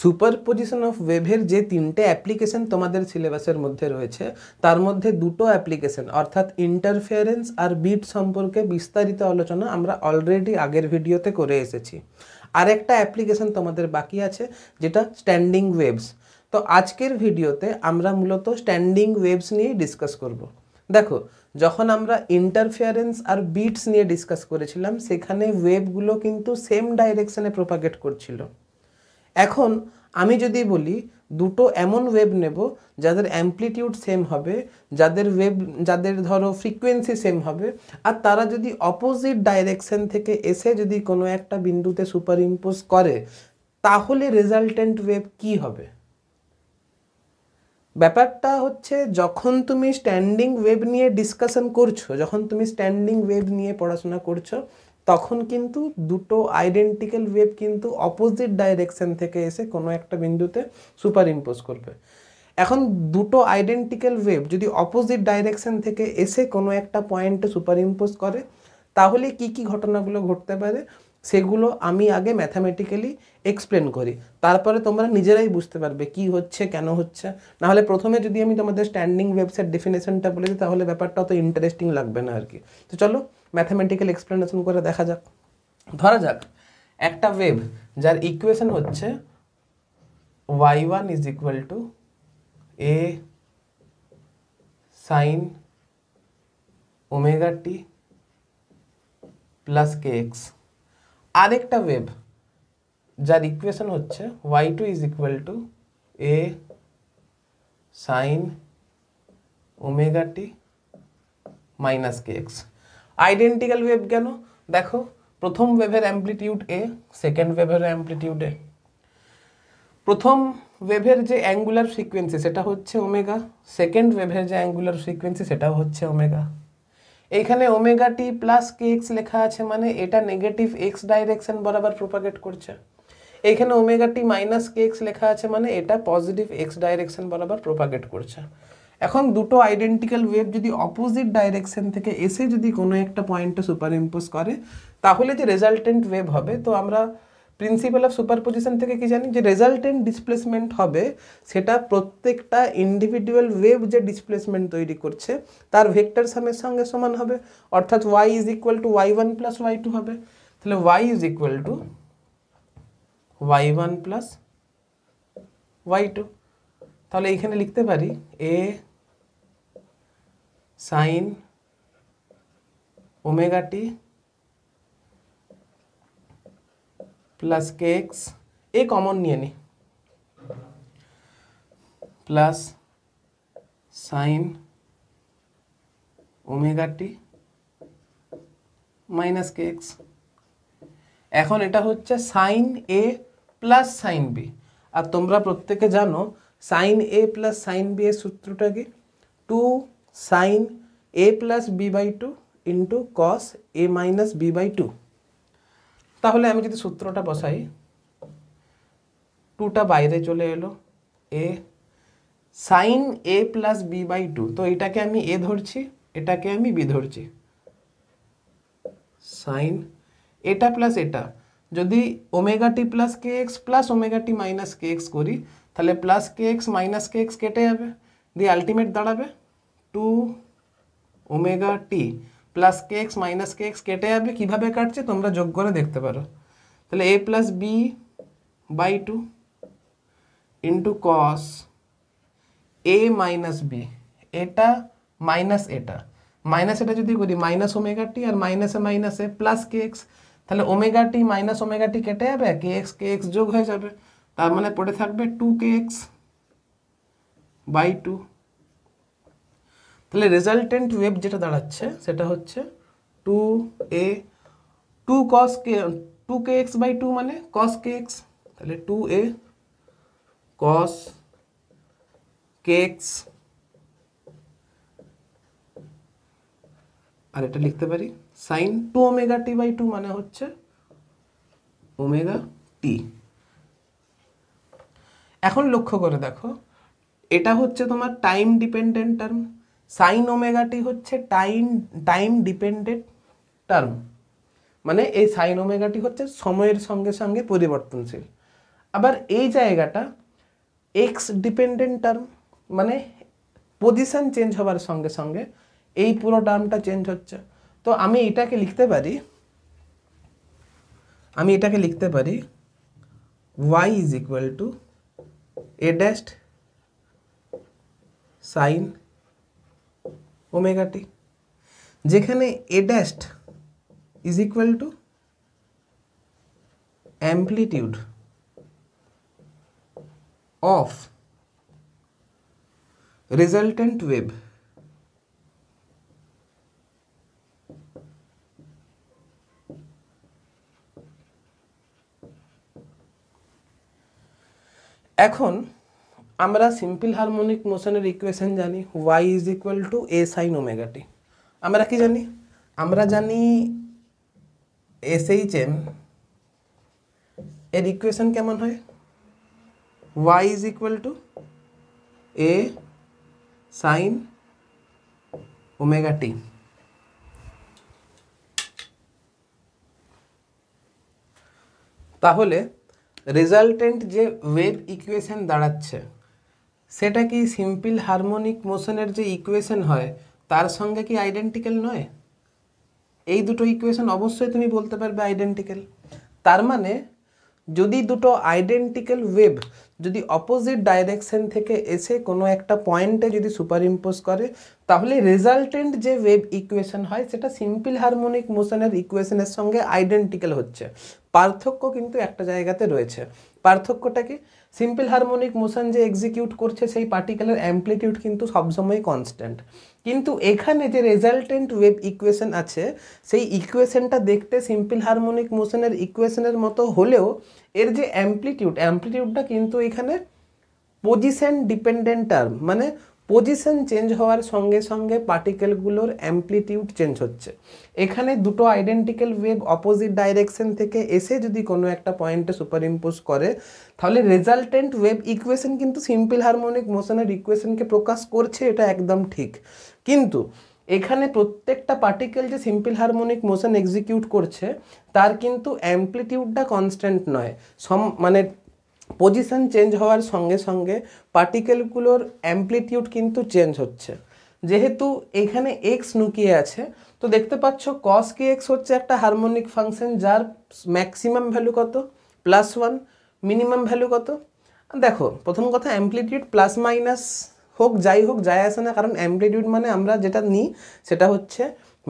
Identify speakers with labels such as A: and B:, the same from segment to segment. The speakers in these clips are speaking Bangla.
A: সুপারপোজিশন অফ ওয়েভের যে তিনটে অ্যাপ্লিকেশন তোমাদের সিলেবাসের মধ্যে রয়েছে তার মধ্যে দুটো অ্যাপ্লিকেশন অর্থাৎ ইন্টারফিয়ারেন্স আর বিট সম্পর্কে বিস্তারিত আলোচনা আমরা অলরেডি আগের ভিডিওতে করে এসেছি আরেকটা অ্যাপ্লিকেশন তোমাদের বাকি আছে যেটা স্ট্যান্ডিং ওয়েভস তো আজকের ভিডিওতে আমরা মূলত স্ট্যান্ডিং ওয়েভস নিয়েই ডিসকাস করব। দেখো যখন আমরা ইন্টারফিয়ারেন্স আর বিটস নিয়ে ডিসকাস করেছিলাম সেখানে ওয়েবগুলো কিন্তু সেম ডাইরেকশানে প্রোপাগেট করছিলো এখন আমি যদি বলি দুটো এমন ওয়েব নেব যাদের অ্যাম্প্লিটিউড সেম হবে যাদের ওয়েব যাদের ধরো ফ্রিকোয়েন্সি সেম হবে আর তারা যদি অপোজিট ডাইরেকশন থেকে এসে যদি কোনো একটা বিন্দুতে সুপার ইম্পোজ করে তাহলে রেজাল্টেন্ট ওয়েব কি হবে ব্যাপারটা হচ্ছে যখন তুমি স্ট্যান্ডিং ওয়েব নিয়ে ডিসকাশন করছো যখন তুমি স্ট্যান্ডিং ওয়েব নিয়ে পড়াশোনা করছো তখন কিন্তু দুটো আইডেন্টিক্যাল ওয়েভ কিন্তু অপোজিট ডাইরেকশন থেকে এসে কোনো একটা বিন্দুতে সুপার ইম্পোজ করবে এখন দুটো আইডেন্টিক্যাল ওয়েভ যদি অপোজিট ডাইরেকশন থেকে এসে কোনো একটা পয়েন্টে সুপার ইম্পোজ করে তাহলে কি কি ঘটনাগুলো ঘটতে পারে সেগুলো আমি আগে ম্যাথামেটিক্যালি এক্সপ্লেন করি তারপরে তোমরা নিজেরাই বুঝতে পারবে কি হচ্ছে কেন হচ্ছে নাহলে প্রথমে যদি আমি তোমাদের স্ট্যান্ডিং ওয়েবসাইট ডেফিনেশনটা বলে দিই তাহলে ব্যাপারটা অত ইন্টারেস্টিং লাগবে না আর কি তো চলো ম্যাথামেটিক্যাল এক্সপ্লেনেশন করে দেখা যাক ধরা যাক একটা ওয়েব যার ইকুয়েশন হচ্ছে Y one is equal to A sine omega T plus K X আরেকটা ওয়েব যার ইকুয়েশন হচ্ছে Y two is equal to A sine omega T minus K X identical wave কেন দেখো প্রথম ওয়েভের অ্যাম্পলিটিউড এ সেকেন্ড ওয়েভের অ্যাম্পলিটিউড এ প্রথম ওয়েভের যে অ্যাঙ্গুলার ফ্রিকোয়েন্সি সেটা হচ্ছে ওমেগা সেকেন্ড ওয়েভের যে অ্যাঙ্গুলার ফ্রিকোয়েন্সি সেটাও হচ্ছে ওমেগা এইখানে omega T plus K X লেখা আছে মানে এটা নেগেটিভ এক্স ডাইরেকশন বরাবর প্রোপাগেট করছে এইখানে omega T minus K X লেখা আছে মানে এটা পজিটিভ এক্স ডাইরেকশন বরাবর প্রোপাগেট করছে এখন দুটো আইডেন্টিক্যাল ওয়েভ যদি অপোজিট ডাইরেকশন থেকে এসে যদি কোনো একটা পয়েন্টে সুপার ইম্পোজ করে তাহলে যে রেজাল্টেন্ট ওয়েভ হবে তো আমরা প্রিন্সিপাল অফ সুপারপোজিশন থেকে কি জানি যে রেজাল্টেন্ট ডিসপ্লেসমেন্ট হবে সেটা প্রত্যেকটা ইন্ডিভিজুয়াল ওয়েভ যে ডিসপ্লেসমেন্ট তৈরি করছে তার ভেক্টর সামের সঙ্গে সমান হবে অর্থাৎ Y is equal to Y one plus Y two হবে তাহলে Y is equal to Y one plus Y two তাহলে এইখানে লিখতে পারি A sine omega T plus K X A common নিয়ে নি plus sine omega T minus K X এখন এটা হচ্ছে sine A plus sine B আর তোমরা প্রত্যেকে জানো sine A plus sine B এর সূত্রটা কি two sine A plus B by two into cos A minus B by two তাহলে আমি যদি সূত্রটা বসাই টুটা বাইরে চলে এলো এ sin a + b / 2 তো এটাকে আমি a ধরছি এটাকে আমি b ধরছি sin এটা + এটা যদি omega t + kx + omega t - kx করি তাহলে + kx - kx কেটে যাবে দি আলটিমেট দাঁড়াবে 2 ওমেগা t +kx - kx কেটে যাবে কিভাবে কাটছে তোমরা যোগ করে দেখতে পারো তাহলে a + b / 2 * cos a - b এটা - এটা - এটা যদি করি -omega t R -a - a + kx তাহলে omega t - omega t কেটে যাবে kx kx যোগ হই যাবে তার মানে পড়ে থাকবে 2kx / 2 তাহলে রেজাল্টেন্ট ওয়েব যেটা দাঁড়াচ্ছে সেটা হচ্ছে two A two cos K two K X by two মানে কস কে এক্স তাহলে two A cos K X আর এটা লিখতে পারি sine two omega T by two মানে হচ্ছে ওমেগা টি এখন লক্ষ্য করে দেখো এটা হচ্ছে তোমার time dependent term sine omega T হচ্ছে টাইম টাইম ডিপেন্ডেন্ট টার্ম মানে এই সাইন ওমেগাটি হচ্ছে সময়ের সঙ্গে সঙ্গে পরিবর্তনশীল আবার এই জায়গাটা এক্স ডিপেন্ডেন্ট টার্ম মানে পজিশান চেঞ্জ হবার সঙ্গে সঙ্গে এই পুরো টার্মটা চেঞ্জ হচ্ছে তো আমি এটাকে লিখতে পারি আমি এটাকে লিখতে পারি Y is equal to A dash sine omega T যেখানে A dash is equal to amplitude of resultant wave এখন আমরা সিম্পল হারমোনিক মোশনের ইকুয়েশন জানি Y is equal to A sine omega T আমরা কি জানি আমরা জানি এস এইচ এম এর ইকুয়েশন কেমন হয় Y is equal to A sine omega T তাহলে রেজাল্টেন্ট যে ওয়েব ইকুয়েশন দাঁড়াচ্ছে সেটা কি সিম্পল হারমোনিক মোশনের যে ইকুয়েশন হয় তার সঙ্গে কি আইডেন্টিক্যাল নয় এই দুটো ইকুয়েশন অবশ্যই তুমি বলতে পারবে আইডেন্টিক্যাল তার মানে যদি দুটো আইডেন্টিক্যাল ওয়েব যদি অপোজিট ডাইরেকশন থেকে এসে কোনো একটা পয়েন্টে যদি সুপার ইম্পোজ করে তাহলে রেজাল্টেন্ট যে ওয়েব ইকুয়েশন হয় সেটা সিম্পল হারমোনিক মোশনের ইকুয়েশনের সঙ্গে আইডেন্টিক্যাল হচ্ছে পার্থক্য কিন্তু একটা জায়গাতে রয়েছে পার্থক্যটা কি সিম্পল হারমোনিক মোশন যে এক্সিকিউট করছে সেই পার্টিকুলার অ্যামপ্লিটিউড কিন্তু সবসময় কনস্ট্যান্ট কিন্তু এখানে যে রেজাল্টেন্ট ওয়েভ ইকুয়েশন আছে সেই ইকুয়েশনটা দেখতে সিম্পল হারমোনিক মোশনের ইকুয়েশনের মতো হলেও এর যে অ্যামপ্লিটিউড অ্যামপ্লিটিউডটা কিন্তু এখানে পজিশন ডিপেন্ডেন্ট টার্ম মানে পজিশন চেঞ্জ হওয়ার সঙ্গে সঙ্গে পার্টিকেলগুলোর অ্যামপ্লিটিউড চেঞ্জ হচ্ছে এখানে দুটো আইডেন্টিক্যাল ওয়েভ অপোজিট ডাইরেকশন থেকে এসে যদি কোনো একটা পয়েন্টে সুপার ইম্পোজ করে তাহলে রেজাল্টেন্ট ওয়েভ ইকুয়েশন কিন্তু সিম্পল হারমোনিক মোশনের ইকুয়েশনকে প্রকাশ করছে এটা একদম ঠিক কিন্তু এখানে প্রত্যেকটা পার্টিকেল যে সিম্পল হারমোনিক মোশন এক্সিকিউট করছে তার কিন্তু অ্যাম্পলিটিউডটা কনস্ট্যান্ট নয় সম মানে পজিশন চেঞ্জ হওয়ার সঙ্গে সঙ্গে পার্টিকেলগুলোর অ্যাম্পলিটিউড কিন্তু চেঞ্জ হচ্ছে যেহেতু এখানে এক্স নুকিয়ে আছে তো দেখতে পাচ্ছ কস কি এক্স হচ্ছে একটা হারমোনিক ফাংশন যার ম্যাক্সিমাম ভ্যালু কত প্লাস ওয়ান মিনিমাম ভ্যালু কত দেখো প্রথম কথা অ্যাম্পলিটিউড প্লাস মাইনাস হোক যাই হোক যাই আসে না কারণ অ্যাম্পলিটিউড মানে আমরা যেটা নিই সেটা হচ্ছে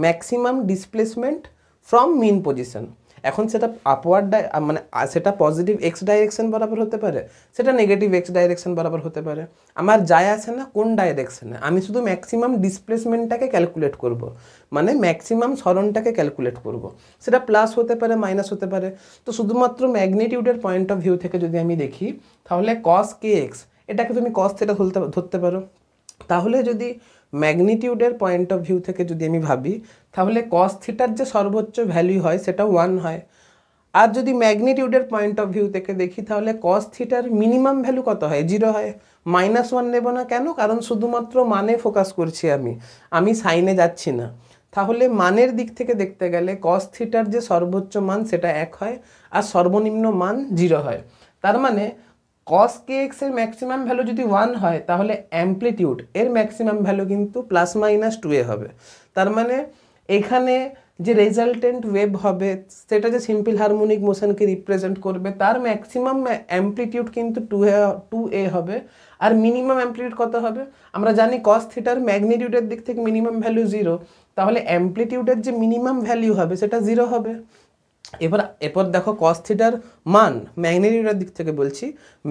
A: maximum displacement from mean position এখন সেটা আপওয়ার্ড মানে সেটা পজিটিভ এক্স ডাইরেকশন বরাবর হতে পারে সেটা নেগেটিভ এক্স ডাইরেকশন বরাবর হতে পারে আমার যায় আসে না কোন ডাইরেকশনে আমি শুধু ম্যাক্সিমাম ডিসপ্লেসমেন্টটাকে ক্যালকুলেট করব। মানে ম্যাক্সিমাম সরণটাকে ক্যালকুলেট করব। সেটা প্লাস হতে পারে মাইনাস হতে পারে তো শুধুমাত্র ম্যাগনিটিউডের পয়েন্ট অফ ভিউ থেকে যদি আমি দেখি তাহলে কস কে এক্স এটাকে তুমি কস সেটা ধরতে ধরতে পারো তাহলে যদি ম্যাগনিটিউডের পয়েন্ট অফ ভিউ থেকে যদি আমি ভাবি তাহলে কস থিটার যে সর্বোচ্চ ভ্যালু হয় সেটা ওয়ান হয় আর যদি ম্যাগনিটিউডের পয়েন্ট অফ ভিউ থেকে দেখি তাহলে কস থিটার মিনিমাম ভ্যালু কত হয় জিরো হয় মাইনাস ওয়ান নেব না কেন কারণ শুধুমাত্র মানে ফোকাস করছি আমি আমি সাইনে যাচ্ছি না তাহলে মানের দিক থেকে দেখতে গেলে কস থিটার যে সর্বোচ্চ মান সেটা এক হয় আর সর্বনিম্ন মান জিরো হয় তার মানে কস কে এক্সের ম্যাক্সিমাম ভ্যালু যদি ওয়ান হয় তাহলে অ্যাম্প্লিটিউড এর ম্যাক্সিমাম ভ্যালু কিন্তু প্লাস মাইনাস টু এ হবে তার মানে এখানে যে রেজালট্যান্ট ওয়েভ হবে সেটা যে সিম্পলHarmonic motion কে রিপ্রেজেন্ট করবে তার ম্যাক্সিমাম এমপ্লিটিউড কিন্তু 2a হবে আর মিনিমাম এমপ্লিটিউড কত হবে আমরা জানি cos θ এর ম্যাগনিটিউডের দিক থেকে মিনিমাম ভ্যালু 0 তাহলে এমপ্লিটিউডের যে মিনিমাম ভ্যালু হবে সেটা 0 হবে এরপর এরপর দেখো কস্থিটার মান ম্যাগনিটিউডের দিক থেকে বলছি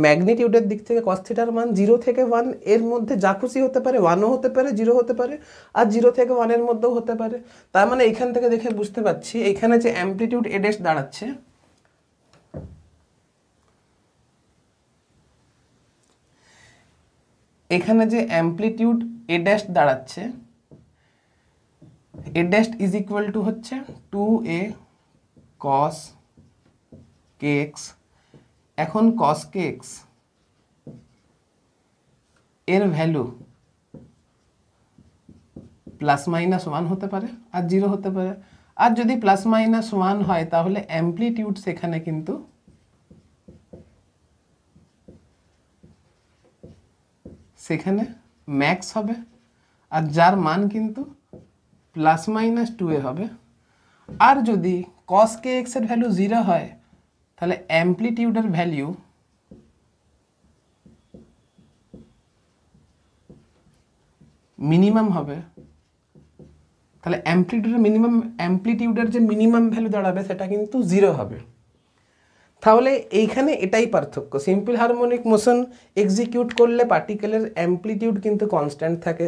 A: ম্যাগনিটিউডের দিক থেকে কস্থিটার মান জিরো থেকে ওয়ান এর মধ্যে যা খুশি হতে পারে ওয়ানও হতে পারে জিরো হতে পারে আর জিরো থেকে ওয়ানের মধ্যেও হতে পারে তার মানে এখান থেকে দেখে বুঝতে পারছি এখানে যে অ্যাম্পলিটিউড এডেস দাঁড়াচ্ছে এখানে যে অ্যাম্পলিটিউড এডেস দাঁড়াচ্ছে এ ইজ ইকুয়াল টু হচ্ছে টু এ কস কে এখন কস কে এর ভ্যালু প্লাস মাইনাস ওয়ান হতে পারে আর জিরো হতে পারে আর যদি প্লাস মাইনাস ওয়ান হয় তাহলে অ্যাম্পলিটিউড সেখানে কিন্তু সেখানে ম্যাক্স হবে আর যার মান কিন্তু প্লাস মাইনাস টুয়ে হবে আর যদি কস কে এক্স এর ভ্যালু জিরো হয় তাহলে অ্যাম্পলিটিউডের ভ্যালু মিনিমাম হবে তাহলে অ্যাম্পলিটিউডের মিনিমাম অ্যাম্পলিটিউডের যে মিনিমাম ভ্যালু দাঁড়াবে সেটা কিন্তু জিরো হবে তাহলে এইখানে এটাই পার্থক্য সিম্পল হারমোনিক মোশন এক্সিকিউট করলে পার্টিকেলের অ্যাম্পলিটিউড কিন্তু কনস্ট্যান্ট থাকে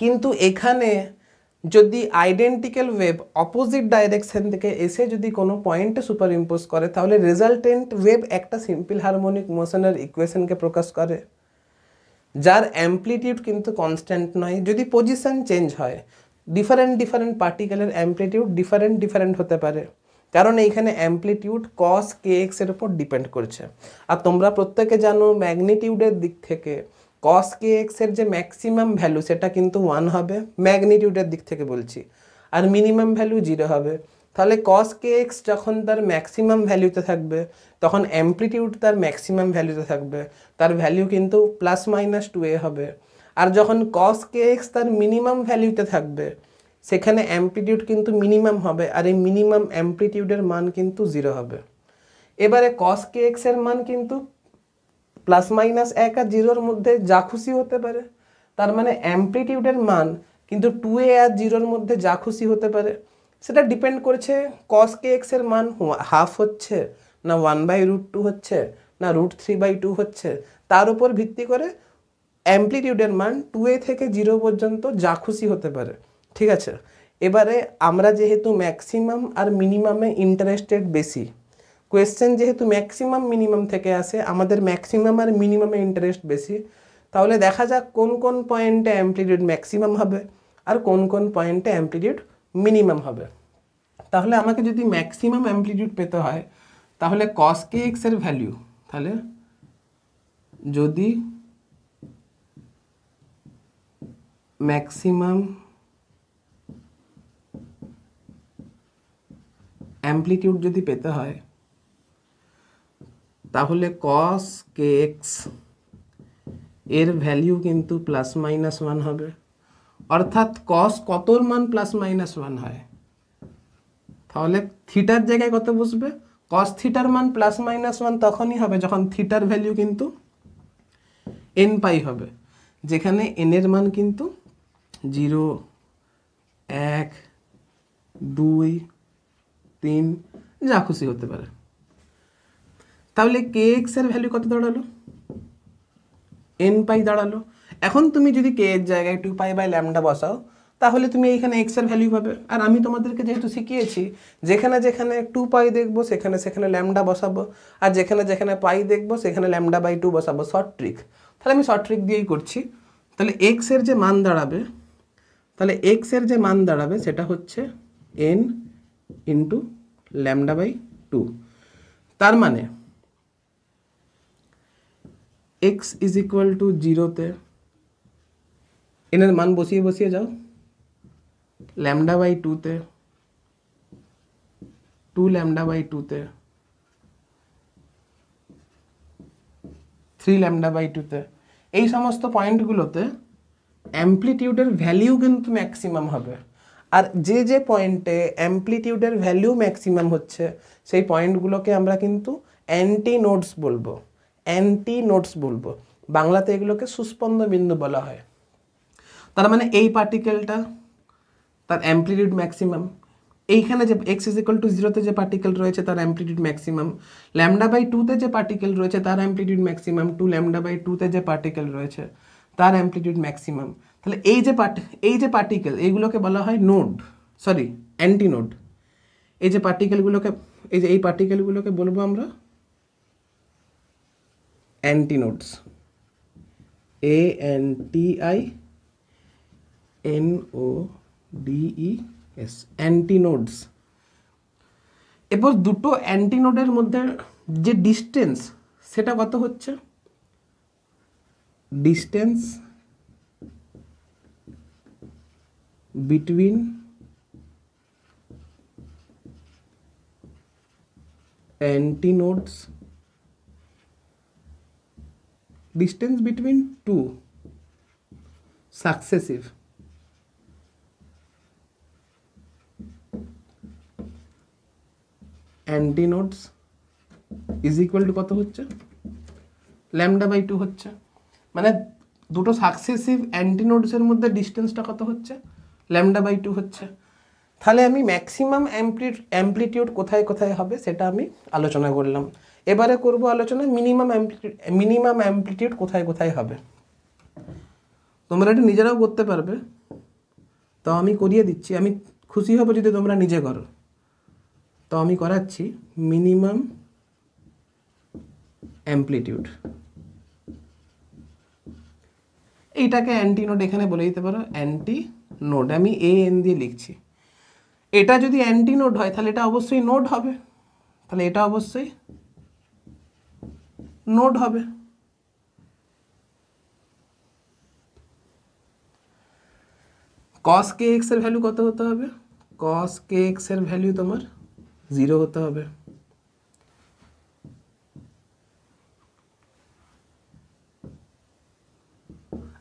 A: কিন্তু এখানে যদি আইডেন্টিক্যাল ওয়েব অপোজিট ডাইরেকশন থেকে এসে যদি কোনো পয়েন্টে সুপার ইম্পোজ করে তাহলে রেজাল্টেন্ট ওয়েব একটা সিম্পল হারমোনিক মোশনের ইকুয়েশনকে প্রকাশ করে যার অ্যাম্পলিটিউড কিন্তু কনস্ট্যান্ট নয় যদি পজিশন চেঞ্জ হয় ডিফারেন্ট ডিফারেন্ট পার্টিকেলের অ্যাম্পলিটিউড ডিফারেন্ট ডিফারেন্ট হতে পারে কারণ এইখানে অ্যাম্পলিটিউড কস কে এক্সের উপর ডিপেন্ড করছে আর তোমরা প্রত্যেকে জানো ম্যাগনিটিউডের দিক থেকে কস কে এক্সের যে ম্যাক্সিমাম ভ্যালু সেটা কিন্তু ওয়ান হবে ম্যাগনিটিউডের দিক থেকে বলছি আর মিনিমাম ভ্যালু জিরো হবে তাহলে কস কে এক্স যখন তার ম্যাক্সিমাম ভ্যালুতে থাকবে তখন অ্যাম্প্লিটিউড তার ম্যাক্সিমাম ভ্যালুতে থাকবে তার ভ্যালু কিন্তু প্লাস মাইনাস টু এ হবে আর যখন কস কে এক্স তার মিনিমাম ভ্যালুতে থাকবে সেখানে অ্যাম্প্লিটিউড কিন্তু মিনিমাম হবে আর এই মিনিমাম অ্যাম্প্লিটিউডের মান কিন্তু জিরো হবে এবারে কস কে এক্সের মান কিন্তু প্লাস মাইনাস এক আর জিরোর মধ্যে যা খুশি হতে পারে তার মানে অ্যাম্পলিটিউডের মান কিন্তু টু এ আর জিরোর মধ্যে যা খুশি হতে পারে সেটা ডিপেন্ড করছে কস কে এক্সের মান হাফ হচ্ছে না ওয়ান বাই রুট টু হচ্ছে না রুট থ্রি বাই টু হচ্ছে তার উপর ভিত্তি করে অ্যাম্পলিটিউডের মান টু এ থেকে জিরো পর্যন্ত যা খুশি হতে পারে ঠিক আছে এবারে আমরা যেহেতু ম্যাক্সিমাম আর মিনিমামে ইন্টারেস্টেড বেশি কোয়েশ্চেন যেহেতু ম্যাক্সিমাম মিনিমাম থেকে আসে আমাদের ম্যাক্সিমাম আর মিনিমামে ইন্টারেস্ট বেশি তাহলে দেখা যাক কোন কোন পয়েন্টে অ্যাম্পলিটিউড ম্যাক্সিমাম হবে আর কোন কোন পয়েন্টে অ্যাম্পলিটিউড মিনিমাম হবে তাহলে আমাকে যদি ম্যাক্সিমাম অ্যাম্পলিটিউড পেতে হয় তাহলে কস কে এক্সের ভ্যালু তাহলে যদি ম্যাক্সিমাম অ্যাম্পলিটিউড যদি পেতে হয় তাহলে কস কে এক্স এর ভ্যালিউ কিন্তু প্লাস মাইনাস ওয়ান হবে অর্থাৎ কস কতর মান প্লাস মাইনাস ওয়ান হয় তাহলে থিটার জায়গায় কত বসবে কস থিটার মান প্লাস মাইনাস ওয়ান তখনই হবে যখন থিটার ভ্যালিউ কিন্তু এন পাই হবে যেখানে এনের মান কিন্তু জিরো এক দুই তিন যা খুশি হতে পারে তাহলে কে এক্স এর ভ্যালু কত দাঁড়ালো এন পাই দাঁড়ালো এখন তুমি যদি কে এর জায়গায় টু পাই বাই ল্যামডা বসাও তাহলে তুমি এইখানে এক্স এর ভ্যালু পাবে আর আমি তোমাদেরকে যেহেতু শিখিয়েছি যেখানে যেখানে টু পাই দেখবো সেখানে সেখানে ল্যামডা বসাবো আর যেখানে যেখানে পাই দেখবো সেখানে ল্যামডা বাই টু বসাবো শর্ট ট্রিক তাহলে আমি শর্ট ট্রিক দিয়েই করছি তাহলে এক্স এর যে মান দাঁড়াবে তাহলে এক্স এর যে মান দাঁড়াবে সেটা হচ্ছে N into lambda by two তার মানে এক্স ইজ ইকুয়াল টু জিরোতে এনের মান বসিয়ে বসিয়ে যাও ল্যামডা বাই টুতে টু ল্যামডা বাই টুতে থ্রি ল্যামডা বাই টুতে এই সমস্ত পয়েন্টগুলোতে অ্যাম্প্লিটিউডের ভ্যালিউ কিন্তু ম্যাক্সিমাম হবে আর যে যে পয়েন্টে অ্যাম্প্লিটিউডের ভ্যালিউ ম্যাক্সিমাম হচ্ছে সেই পয়েন্টগুলোকে আমরা কিন্তু অ্যান্টি নোটস বলবো অ্যান্টি নোটস বলবো বাংলাতে এগুলোকে সুস্পন্দ বিন্দু বলা হয় তার মানে এই পার্টিকেলটা তার অ্যাম্পলিটিউড ম্যাক্সিমাম এইখানে যে এক্স ইজ ইকুয়াল টু জিরোতে যে পার্টিকেল রয়েছে তার অ্যাম্পলিটিউড ম্যাক্সিমাম ল্যামডা বাই টুতে যে পার্টিকেল রয়েছে তার amplitude maximum two lambda by টুতে যে পার্টিকেল রয়েছে তার অ্যাম্পলিটিউড ম্যাক্সিমাম তাহলে এই যে পার্টি এই যে পার্টিকেল এইগুলোকে বলা হয় নোড সরি অ্যান্টি নোড এই যে পার্টিকেলগুলোকে এই যে এই পার্টিকেলগুলোকে বলবো আমরা antinodes A N T I N O D E S antinodes এরপর দুটো অ্যান্টিনোডের মধ্যে যে ডিস্টেন্স সেটা কত হচ্ছে distance between antinodes distance between two successive antinodes is equal to কত হচ্ছে ল্যামডা বাই টু হচ্ছে মানে দুটো সাকসেসিভ অ্যান্টিনোডসের মধ্যে ডিস্টেন্সটা কত হচ্ছে ল্যামডা বাই টু হচ্ছে তাহলে আমি ম্যাক্সিমাম অ্যাম্পলি অ্যাম্পলিটিউড কোথায় কোথায় হবে সেটা আমি আলোচনা করলাম এবারে করব আলোচনা মিনিমাম মিনিমাম অ্যাম্পলিটিউড কোথায় কোথায় হবে তোমরা এটা নিজেরাও করতে পারবে তো আমি করিয়ে দিচ্ছি আমি খুশি হব যদি তোমরা নিজে করো তো আমি করাচ্ছি মিনিমাম অ্যাম্পলিটিউড এইটাকে অ্যান্টি নোড এখানে বলে দিতে পারো অ্যান্টি নোড আমি এ এন দিয়ে লিখছি এটা যদি অ্যান্টি নোড হয় তাহলে এটা অবশ্যই নোড হবে তাহলে এটা অবশ্যই नोड हो कस के एक्सर भैल्यू कत होते हैं कस के एक्सर भैल्यू तुम जिरो होते हैं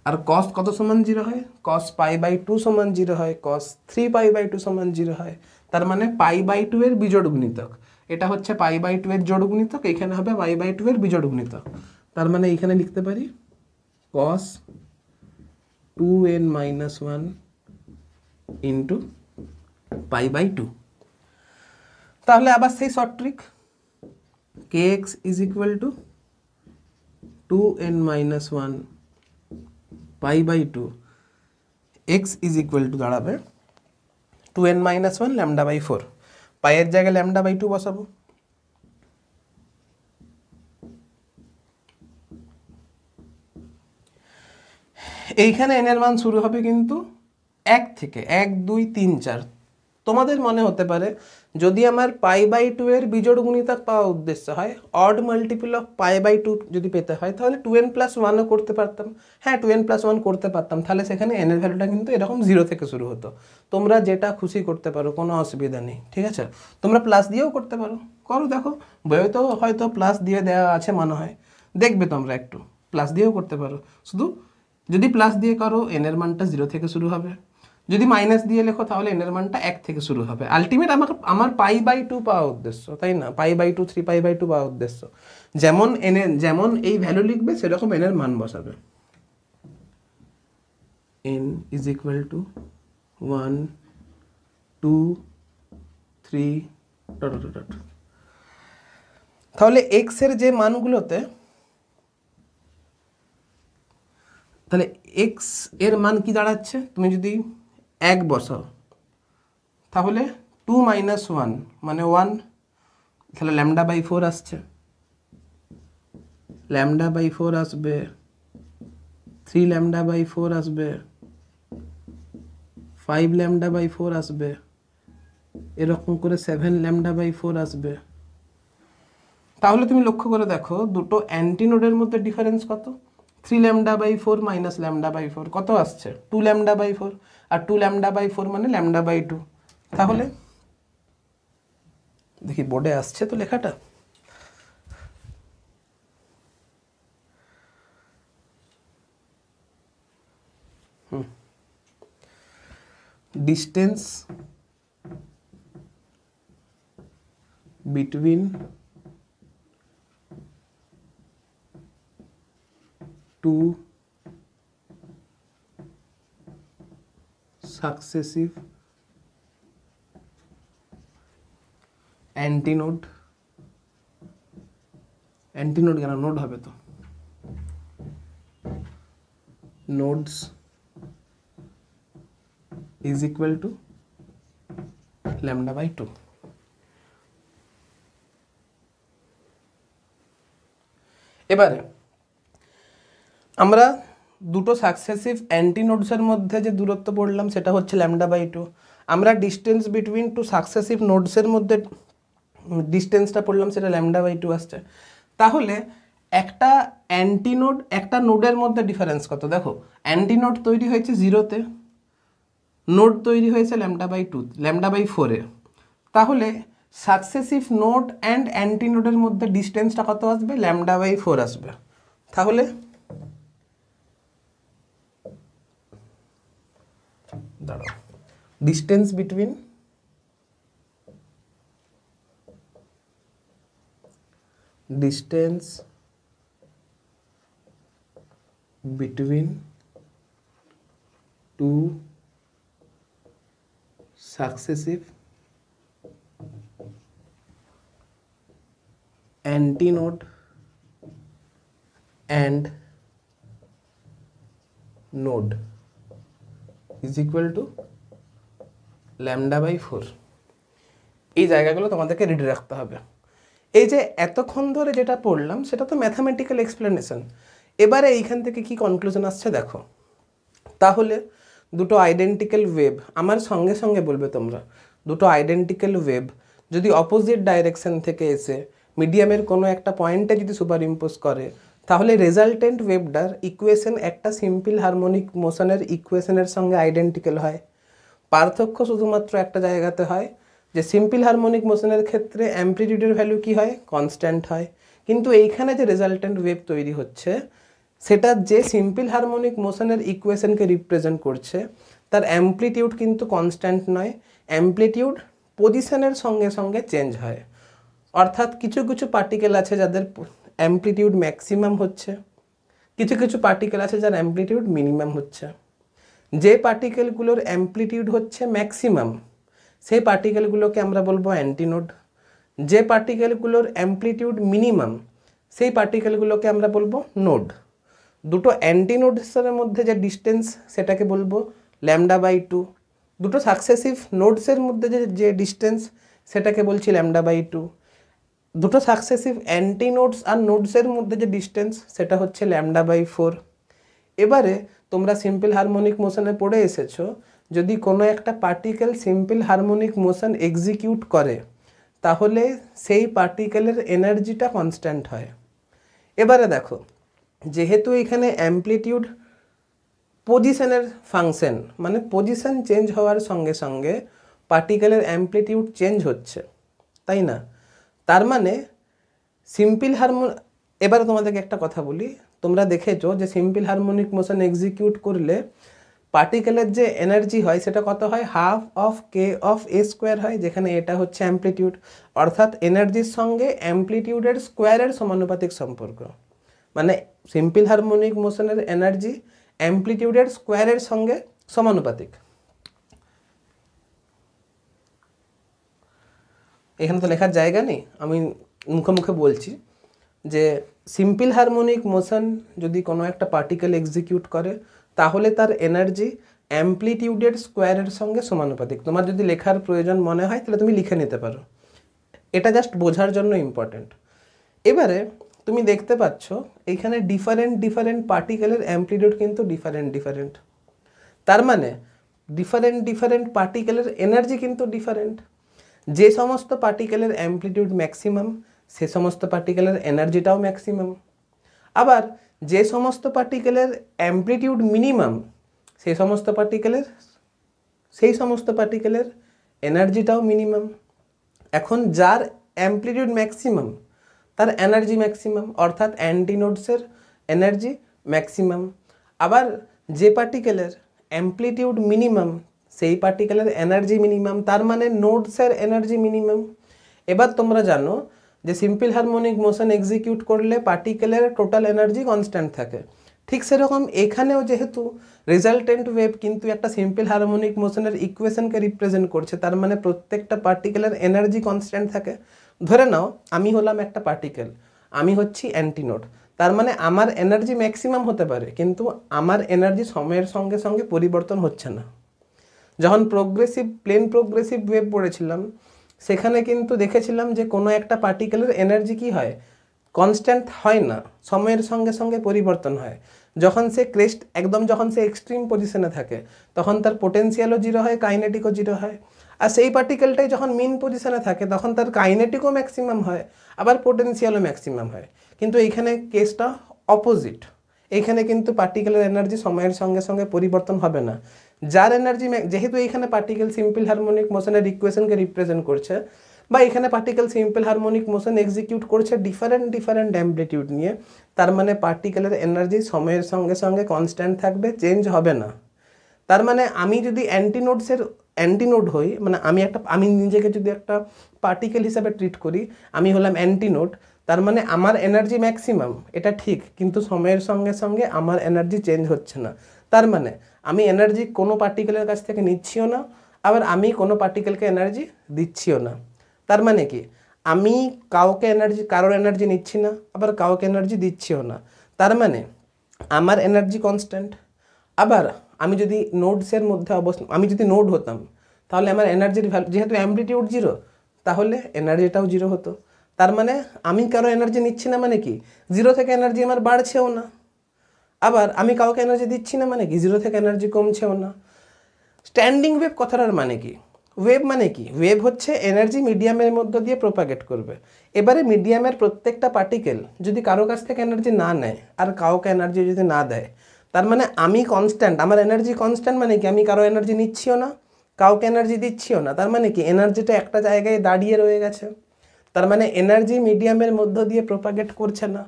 A: और कस कत समान जिरो है कस पाई बू समान जिरो है कस थ्री पाई बू समान जिरो है तर मैंने पाई बुएर विजट गुणितक এটা হচ্ছে পাই বাই টু এর জোড় গুণিতক এখানে হবে পাই বাই টু এর বিজোড় গুণিতক তার মানে এখানে লিখতে পারি cos two N minus one into pi by two তাহলে আবার সেই শর্ট ট্রিক কে X is equal to two N minus one pi by two X is equal to দাঁড়াবে two N minus one lambda by four পায়ের জায়গায় ল্যামডা বাই টু বসাবো এইখানে এনের মান শুরু হবে কিন্তু এক থেকে এক দুই তিন চার তোমাদের মনে হতে পারে যদি আমার পাই বাই টু এর বিজোড় গুণিতক পাওয়া উদ্দেশ্য হয় odd multiple of pi by two যদি পেতে হয় তাহলে টু এন প্লাস ওয়ানও করতে পারতাম হ্যাঁ টু এন প্লাস ওয়ান করতে পারতাম তাহলে সেখানে এন এর ভ্যালুটা কিন্তু এরকম জিরো থেকে শুরু হতো তোমরা যেটা খুশি করতে পারো কোনো অসুবিধা নেই ঠিক আছে তোমরা প্লাস দিয়েও করতে পারো করো দেখো বইয়ে তো হয়তো প্লাস দিয়ে দেওয়া আছে মনে হয় দেখবে তোমরা একটু প্লাস দিয়েও করতে পারো শুধু যদি প্লাস দিয়ে করো এন এর মানটা জিরো থেকে শুরু হবে যদি মাইনাস দিয়ে লেখো তাহলে এনের মানটা এক থেকে শুরু হবে আলটিমেট আমার আমার পাই বাই টু পাওয়া উদ্দেশ্য তাই না pi by two three pi by two পাওয়া উদ্দেশ্য যেমন এনের যেমন এই ভ্যালু লিখবে সেরকম এনের মান বসাবে N is equal to one two three dot dot তাহলে এক্সের যে মানগুলোতে তাহলে এক্স এর মান কি দাঁড়াচ্ছে তুমি যদি এক বছর তাহলে টু মাইনাস ওয়ান মানে ওয়ান তাহলে ল্যামডা বাই ফোর আসছে ল্যামডা বাই ফোর আসবে থ্রি ল্যামডা বাই ফোর আসবে ফাইভ ল্যামডা বাই ফোর আসবে এরকম করে সেভেন ল্যামডা বাই ফোর আসবে তাহলে তুমি লক্ষ্য করে দেখো দুটো অ্যান্টিনোডের মধ্যে ডিফারেন্স কত three lambda by four minus lambda by four কত আসছে টু ল্যামডা বাই ফোর আর টু ল্যামডা বাই ফোর মানে ল্যামডা বাই টু তাহলে দেখি বোর্ডে আসছে তো লেখাটা distance between two successive antinode antinode কেন নোড হবে তো nodes is equal to lambda by two এবারে আমরা দুটো সাকসেসিভ অ্যান্টিনোডসের মধ্যে যে দূরত্ব পড়লাম সেটা হচ্ছে ল্যামডা বাই টু আমরা ডিস্টেন্স বিটুইন টু সাকসেসিভ নোডসের মধ্যে ডিস্টেন্সটা পড়লাম সেটা ল্যামডা বাই টু আসছে তাহলে একটা অ্যান্টিনোড একটা নোডের মধ্যে ডিফারেন্স কত দেখো অ্যান্টিনোড তৈরি হয়েছে জিরোতে নোড তৈরি হয়েছে lambda by two lambda by ফোরে তাহলে সাকসেসিভ নোড অ্যান্ড অ্যান্টিনোডের মধ্যে ডিস্টেন্সটা কত আসবে ল্যামডা বাই ফোর আসবে তাহলে দাঁড়াও distance between distance between two successive antinode and node is equal to lambda by four এই জায়গাগুলো তোমাদেরকে রেডি রাখতে হবে এই যে এতক্ষণ ধরে যেটা পড়লাম সেটা তো ম্যাথামেটিক্যাল এক্সপ্লেনেশন এবারে এইখান থেকে কি কনক্লুশন আসছে দেখো তাহলে দুটো আইডেন্টিক্যাল ওয়েব আমার সঙ্গে সঙ্গে বলবে তোমরা দুটো আইডেন্টিক্যাল ওয়েব যদি অপোজিট ডাইরেকশন থেকে এসে মিডিয়ামের কোনো একটা পয়েন্টে যদি সুপার ইম্পোজ করে তাহলে রেজাল্টেন্ট ওয়েবটার ইকুয়েশন একটা সিম্পল হারমোনিক মোশনের ইকুয়েশনের সঙ্গে আইডেন্টিক্যাল হয় পার্থক্য শুধুমাত্র একটা জায়গাতে হয় যে সিম্পল হারমোনিক মোশনের ক্ষেত্রে অ্যাম্পলিটিউডের ভ্যালু কি হয় কনস্ট্যান্ট হয় কিন্তু এইখানে যে রেজাল্টেন্ট ওয়েব তৈরি হচ্ছে সেটা যে সিম্পল হারমোনিক মোশনের ইকুয়েশনকে রিপ্রেজেন্ট করছে তার অ্যাম্পলিটিউড কিন্তু কনস্ট্যান্ট নয় অ্যাম্পলিটিউড পজিশনের সঙ্গে সঙ্গে চেঞ্জ হয় অর্থাৎ কিছু কিছু পার্টিকেল আছে যাদের অ্যামপ্লিটিউড ম্যাক্সিমাম হচ্ছে কিছু কিছু পার্টিকেল আছে যার অ্যামপ্লিটিউড মিনিমাম হচ্ছে যে পার্টিকেলগুলোর অ্যামপ্লিটিউড হচ্ছে ম্যাক্সিমাম সেই পার্টিকেলগুলোকে আমরা বলবো অ্যান্টিনোড যে পার্টিকেলগুলোর অ্যামপ্লিটিউড মিনিমাম সেই পার্টিকেলগুলোকে আমরা বলবো নোড দুটো অ্যান্টিনোডসের মধ্যে যে ডিস্টেন্স সেটাকে বলবো ল্যামডা বাই টু দুটো সাকসেসিভ নোডসের মধ্যে যে যে ডিস্টেন্স সেটাকে বলছি ল্যামডা বাই টু দুটো সাকসেসিভ অ্যান্টি নোডস আর নোডসের মধ্যে যে ডিস্টেন্স সেটা হচ্ছে ল্যামডা বাই ফোর এবারে তোমরা সিম্পল হারমোনিক মোশনে পড়ে এসেছো যদি কোনো একটা particle simple harmonic motion execute করে তাহলে সেই পার্টিকেলের এনার্জিটা কনস্ট্যান্ট হয় এবারে দেখো যেহেতু এখানে অ্যাম্প্লিটিউড পজিশনের ফাংশন মানে পজিশন চেঞ্জ হওয়ার সঙ্গে সঙ্গে পার্টিকেলের অ্যাম্প্লিটিউড চেঞ্জ হচ্ছে তাই না তার মানে সিম্পল হারমোন এবারে তোমাদেরকে একটা কথা বলি তোমরা দেখেছো যে সিম্পল হারমোনিক মোশন এক্সিকিউট করলে পার্টিকেলের যে এনার্জি হয় সেটা কত হয় half of K of A square হয় যেখানে এটা হচ্ছে অ্যাম্প্লিটিউড অর্থাৎ এনার্জির সঙ্গে অ্যাম্প্লিটিউডের স্কোয়ারের সমানুপাতিক সম্পর্ক মানে সিম্পল হারমোনিক মোশনের এনার্জি অ্যাম্প্লিটিউডের স্কোয়ারের সঙ্গে সমানুপাতিক এখানে তো লেখার জায়গা নেই আমি মুখে মুখে বলছি যে সিম্পল হারমোনিক মোশন যদি কোনো একটা পার্টিকেল এক্সিকিউট করে তাহলে তার এনার্জি অ্যাম্প্লিটিউডের স্কোয়ারের সঙ্গে সমানুপাতিক তোমার যদি লেখার প্রয়োজন মনে হয় তাহলে তুমি লিখে নিতে পারো এটা জাস্ট বোঝার জন্য ইম্পর্ট্যান্ট এবারে তুমি দেখতে পাচ্ছ এইখানে ডিফারেন্ট ডিফারেন্ট পার্টিকেলের অ্যাম্প্লিটিউড কিন্তু ডিফারেন্ট ডিফারেন্ট তার মানে ডিফারেন্ট ডিফারেন্ট পার্টিকেলের এনার্জি কিন্তু ডিফারেন্ট যে সমস্ত পার্টিকেলের অ্যাম্পলিটিউড ম্যাক্সিমাম সে সমস্ত পার্টিকেলের এনার্জিটাও ম্যাক্সিমাম আবার যে সমস্ত পার্টিকেলের অ্যাম্পলিটিউড মিনিমাম সে সমস্ত পার্টিকেলের সেই সমস্ত পার্টিকেলের এনার্জিটাও মিনিমাম এখন যার অ্যাম্পলিটিউড ম্যাক্সিমাম তার এনার্জি ম্যাক্সিমাম অর্থাৎ অ্যান্টিনোডসের এনার্জি ম্যাক্সিমাম আবার যে পার্টিকেলের অ্যাম্পলিটিউড মিনিমাম সেই পার্টিকেলের এনার্জি মিনিমাম তার মানে নোটসের এনার্জি মিনিমাম এবার তোমরা জানো যে সিম্পল হারমোনিক মোশন এক্সিকিউট করলে পার্টিকেলের টোটাল এনার্জি কনস্ট্যান্ট থাকে ঠিক সেরকম এখানেও যেহেতু রেজাল্টেন্ট ওয়েভ কিন্তু একটা সিম্পল হারমোনিক মোশনের ইকুয়েশনকে রিপ্রেজেন্ট করছে তার মানে প্রত্যেকটা পার্টিকেলের এনার্জি কনস্ট্যান্ট থাকে ধরে নাও আমি হলাম একটা পার্টিকেল আমি হচ্ছি নোট তার মানে আমার এনার্জি ম্যাক্সিমাম হতে পারে কিন্তু আমার এনার্জি সময়ের সঙ্গে সঙ্গে পরিবর্তন হচ্ছে না যখন প্রোগ্রেসিভ প্লেন প্রোগ্রেসিভ ওয়েভ পড়েছিলাম সেখানে কিন্তু দেখেছিলাম যে কোনো একটা পার্টিকেলের এনার্জি কি হয় কনস্ট্যান্ট হয় না সময়ের সঙ্গে সঙ্গে পরিবর্তন হয় যখন সে ক্রেস্ট একদম যখন সে এক্সট্রিম পজিশনে থাকে তখন তার পোটেন্সিয়ালও জিরো হয় কাইনেটিকও জিরো হয় আর সেই পার্টিকেলটাই যখন মিন পজিশনে থাকে তখন তার কাইনেটিকও ম্যাক্সিমাম হয় আবার পোটেন্সিয়ালও ম্যাক্সিমাম হয় কিন্তু এইখানে কেসটা অপোজিট এখানে কিন্তু পার্টিকেলের এনার্জি সময়ের সঙ্গে সঙ্গে পরিবর্তন হবে না যার এনার্জি যেহেতু এখানে পার্টিকেল সিম্পল হারমোনিক মোশনের ইকুয়েশনকে রিপ্রেজেন্ট করছে বা এখানে particle simple harmonic motion execute করছে ডিফারেন্ট ডিফারেন্ট অ্যাম্পলিটিউড নিয়ে তার মানে পার্টিকেলের এনার্জি সময়ের সঙ্গে সঙ্গে কনস্ট্যান্ট থাকবে চেঞ্জ হবে না তার মানে আমি যদি অ্যান্টিনোডসের অ্যান্টিনোড হই মানে আমি একটা আমি নিজেকে যদি একটা পার্টিকেল হিসাবে ট্রিট করি আমি হলাম অ্যান্টিনোড তার মানে আমার এনার্জি ম্যাক্সিমাম এটা ঠিক কিন্তু সময়ের সঙ্গে সঙ্গে আমার এনার্জি চেঞ্জ হচ্ছে না তার মানে আমি এনার্জি কোনো পার্টিকেলের কাছ থেকে নিচ্ছিও না আবার আমি কোনো পার্টিকেলকে এনার্জি দিচ্ছিও না তার মানে কি আমি কাউকে এনার্জি কারোর এনার্জি নিচ্ছি না আবার কাউকে এনার্জি দিচ্ছিও না তার মানে আমার এনার্জি কনস্ট্যান্ট আবার আমি যদি নোডসের মধ্যে অবস্থ আমি যদি নোড হতাম তাহলে আমার এনার্জির ভ্যালু যেহেতু অ্যাম্পলিটিউড জিরো তাহলে এনার্জিটাও জিরো হতো তার মানে আমি কারো এনার্জি নিচ্ছি না মানে কি জিরো থেকে এনার্জি আমার বাড়ছেও না আবার আমি কাউকে এনার্জি দিচ্ছি না মানে কি জিরো থেকে এনার্জি কমছেও না স্ট্যান্ডিং ওয়েভ কথাটার মানে কি ওয়েভ মানে কি ওয়েভ হচ্ছে এনার্জি মিডিয়ামের মধ্য দিয়ে প্রোপাগেট করবে এবারে মিডিয়ামের প্রত্যেকটা পার্টিকেল যদি কারো কাছ থেকে এনার্জি না নেয় আর কাউকে এনার্জি যদি না দেয় তার মানে আমি কনস্ট্যান্ট আমার এনার্জি কনস্ট্যান্ট মানে কি আমি কারো এনার্জি নিচ্ছিও না কাউকে এনার্জি দিচ্ছিও না তার মানে কি এনার্জিটা একটা জায়গায় দাঁড়িয়ে রয়ে গেছে তার মানে এনার্জি মিডিয়ামের মধ্য দিয়ে প্রোপাগেট করছে না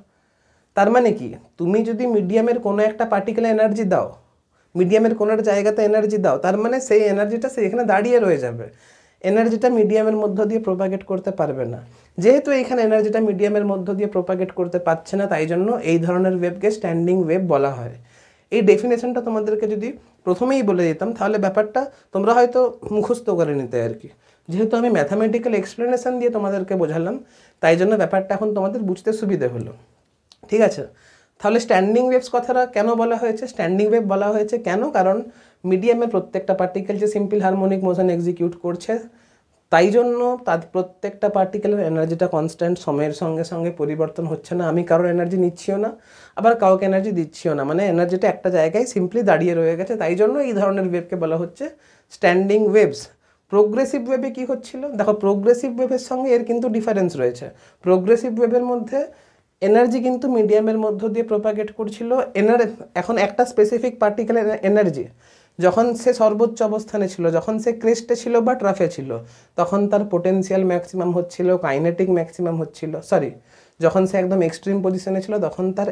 A: তার মানে কি তুমি যদি মিডিয়ামের কোনো একটা পার্টিকুলার এনার্জি দাও মিডিয়ামের কোনো একটা জায়গাতে এনার্জি দাও তার মানে সেই এনার্জিটা এখানে দাঁড়িয়ে রয়ে যাবে এনার্জিটা মিডিয়ামের মধ্য দিয়ে প্রোপাগেট করতে পারবে না যেহেতু এইখানে এনার্জিটা মিডিয়ামের মধ্য দিয়ে প্রোপাগেট করতে পারছে না তাই জন্য এই ধরনের ওয়েবকে স্ট্যান্ডিং ওয়েব বলা হয় এই ডেফিনেশনটা তোমাদেরকে যদি প্রথমেই বলে দিতাম তাহলে ব্যাপারটা তোমরা হয়তো মুখস্থ করে নিতে আর কি যেহেতু আমি ম্যাথামেটিক্যাল এক্সপ্লেনেশন দিয়ে তোমাদেরকে বোঝালাম তাই জন্য ব্যাপারটা এখন তোমাদের বুঝতে সুবিধে হলো ঠিক আছে তাহলে স্ট্যান্ডিং ওয়েভস কথাটা কেন বলা হয়েছে স্ট্যান্ডিং ওয়েভ বলা হয়েছে কেন কারণ মিডিয়ামে প্রত্যেকটা পার্টিকেল যে সিম্পল হারমোনিক মোশন এক্সিকিউট করছে তাই জন্য তার প্রত্যেকটা পার্টিকেলের এনার্জিটা কনস্ট্যান্ট সময়ের সঙ্গে সঙ্গে পরিবর্তন হচ্ছে না আমি কারোর এনার্জি নিচ্ছিও না আবার কাউকে এনার্জি দিচ্ছিও না মানে এনার্জিটা একটা জায়গায় সিম্পলি দাঁড়িয়ে রয়ে গেছে তাই জন্য এই ধরনের ওয়েভকে বলা হচ্ছে স্ট্যান্ডিং ওয়েভস প্রোগ্রেসিভ ওয়েভে কী হচ্ছিল দেখো প্রোগ্রেসিভ ওয়েভের সঙ্গে এর কিন্তু ডিফারেন্স রয়েছে প্রোগ্রেসিভ ওয়েভের মধ্যে এনার্জি কিন্তু মিডিয়ামের মধ্য দিয়ে প্রোপাগেট করছিল এনার এখন একটা স্পেসিফিক পার্টিকেলের এনার্জি যখন সে সর্বোচ্চ অবস্থানে ছিল যখন সে ক্রেস্টে ছিল বা ট্রাফে ছিল তখন তার পোটেন্সিয়াল ম্যাক্সিমাম হচ্ছিল কাইনেটিক ম্যাক্সিমাম হচ্ছিল সরি যখন সে একদম এক্সট্রিম পজিশনে ছিল তখন তার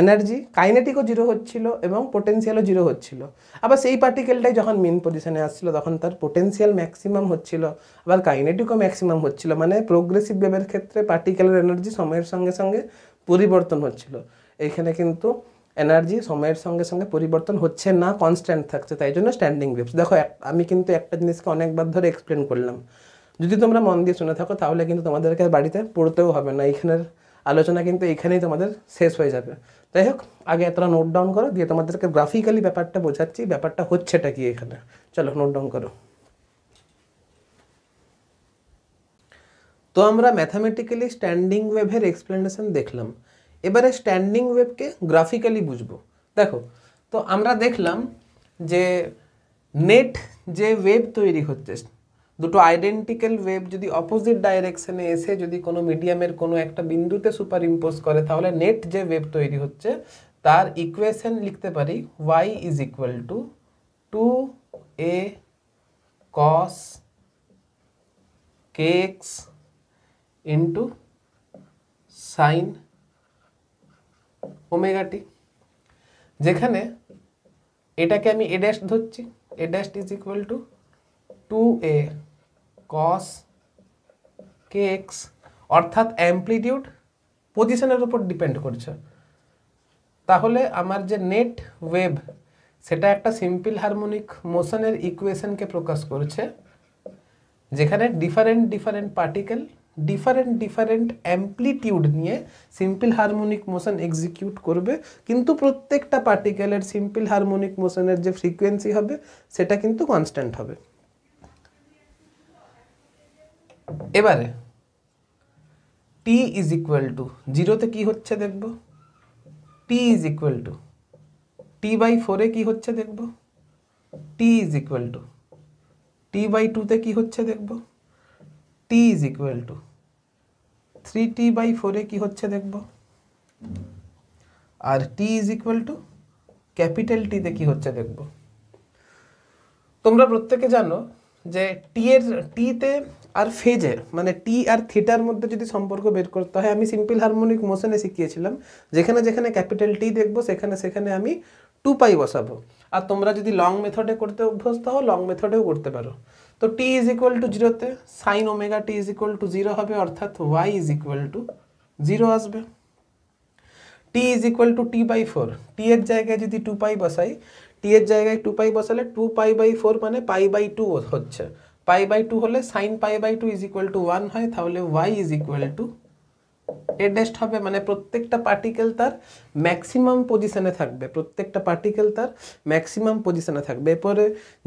A: এনার্জি কাইনেটিকও জিরো হচ্ছিল এবং পোটেন্সিয়ালও জিরো হচ্ছিল আবার সেই পার্টিকেলটাই যখন মেন পজিশনে আসছিল তখন তার পোটেন্সিয়াল ম্যাক্সিমাম হচ্ছিল আবার কাইনেটিকও ম্যাক্সিমাম হচ্ছিল মানে প্রোগ্রেসিভ ওয়েভের ক্ষেত্রে পার্টিকেলের এনার্জি সময়ের সঙ্গে সঙ্গে পরিবর্তন হচ্ছিল এইখানে কিন্তু এনার্জি সময়ের সঙ্গে সঙ্গে পরিবর্তন হচ্ছে না কনস্ট্যান্ট থাকছে তাই জন্য স্ট্যান্ডিং ওয়েভস দেখো আমি কিন্তু একটা জিনিসকে অনেকবার ধরে এক্সপ্লেন করলাম যদি তোমরা মন দিয়ে শুনে থাকো তাহলে কিন্তু তোমাদেরকে বাড়িতে পড়তেও হবে না এইখানের আলোচনা কিন্তু এইখানেই তোমাদের শেষ হয়ে যাবে তাই হোক আগে এত নোট ডাউন করে দিয়ে তোমাদেরকে গ্রাফিক্যালি ব্যাপারটা বোঝাচ্ছি ব্যাপারটা হচ্ছেটা কি এখানে চলো নোট ডাউন করো তো আমরা ম্যাথমেটিক্যালি স্ট্যান্ডিং ওয়েভ এর এক্সপ্লেনেশন দেখলাম এবারে স্ট্যান্ডিং ওয়েভ কে গ্রাফিক্যালি বুঝবো দেখো তো আমরা দেখলাম যে নেট যে ওয়েভ তৈরি হতেছে দুটো আইডেন্টিক্যাল ওয়েভ যদি অপোজিট ডাইরেকশনে এসে যদি কোনো মিডিয়ামের কোনো একটা বিন্দুতে সুপার ইম্পোজ করে তাহলে নেট যে ওয়েভ তৈরি হচ্ছে তার ইকুয়েশন লিখতে পারি Y is equal to two A cos K X into sine omega T যেখানে এটাকে আমি এ ড্যাশ ধরছি A dash is equal to two A cos K অর্থাৎ অ্যাম্পলিটিউড পজিশনের উপর ডিপেন্ড করছে তাহলে আমার যে নেট ওয়েভ সেটা একটা সিম্পল হারমোনিক মোশনের ইকুয়েশনকে প্রকাশ করছে যেখানে different different particle different different amplitude নিয়ে সিম্পল হারমোনিক মোশন এক্সিকিউট করবে কিন্তু প্রত্যেকটা পার্টিকেলের সিম্পল হারমোনিক মোশনের যে ফ্রিকোয়েন্সি হবে সেটা কিন্তু কনস্ট্যান্ট হবে এবারে টি ইজ ইকুয়াল টু জিরোতে কী হচ্ছে দেখব T is equal to T by ফোরে কী হচ্ছে দেখব T is equal to T by টুতে কী হচ্ছে দেখব T is equal to three T by ফোরে কী হচ্ছে দেখব আর T is equal to capital টিতে কী হচ্ছে দেখব তোমরা প্রত্যেকে জানো যে টি এর টিতে আর ফেজের মানে টি আর থিটার মধ্যে যদি সম্পর্ক বের করতে হয় আমি সিম্পল হারমোনিক মোশনে শিখিয়েছিলাম যেখানে যেখানে ক্যাপিটাল টি দেখব সেখানে সেখানে আমি টু পাই বসাবো আর তোমরা যদি লং মেথডে করতে অভ্যস্ত হও লং মেথডেও করতে পারো তো টি ইজ ইকুয়াল টু জিরোতে sine omega T is equal to zero হবে অর্থাৎ Y is equal to zero আসবে T is equal to T by four T এর জায়গায় যদি টু পাই বসাই টি এর জায়গায় টু পাই বসালে টু পাই বাই ফোর মানে পাই বাই টু হচ্ছে পাই বাই টু হলে sine pi by two is equal to one হয় তাহলে Y is equal to A dash হবে মানে প্রত্যেকটা পার্টিকেল তার ম্যাক্সিমাম পজিশনে থাকবে প্রত্যেকটা পার্টিকেল তার ম্যাক্সিমাম পজিশনে থাকবে এরপরে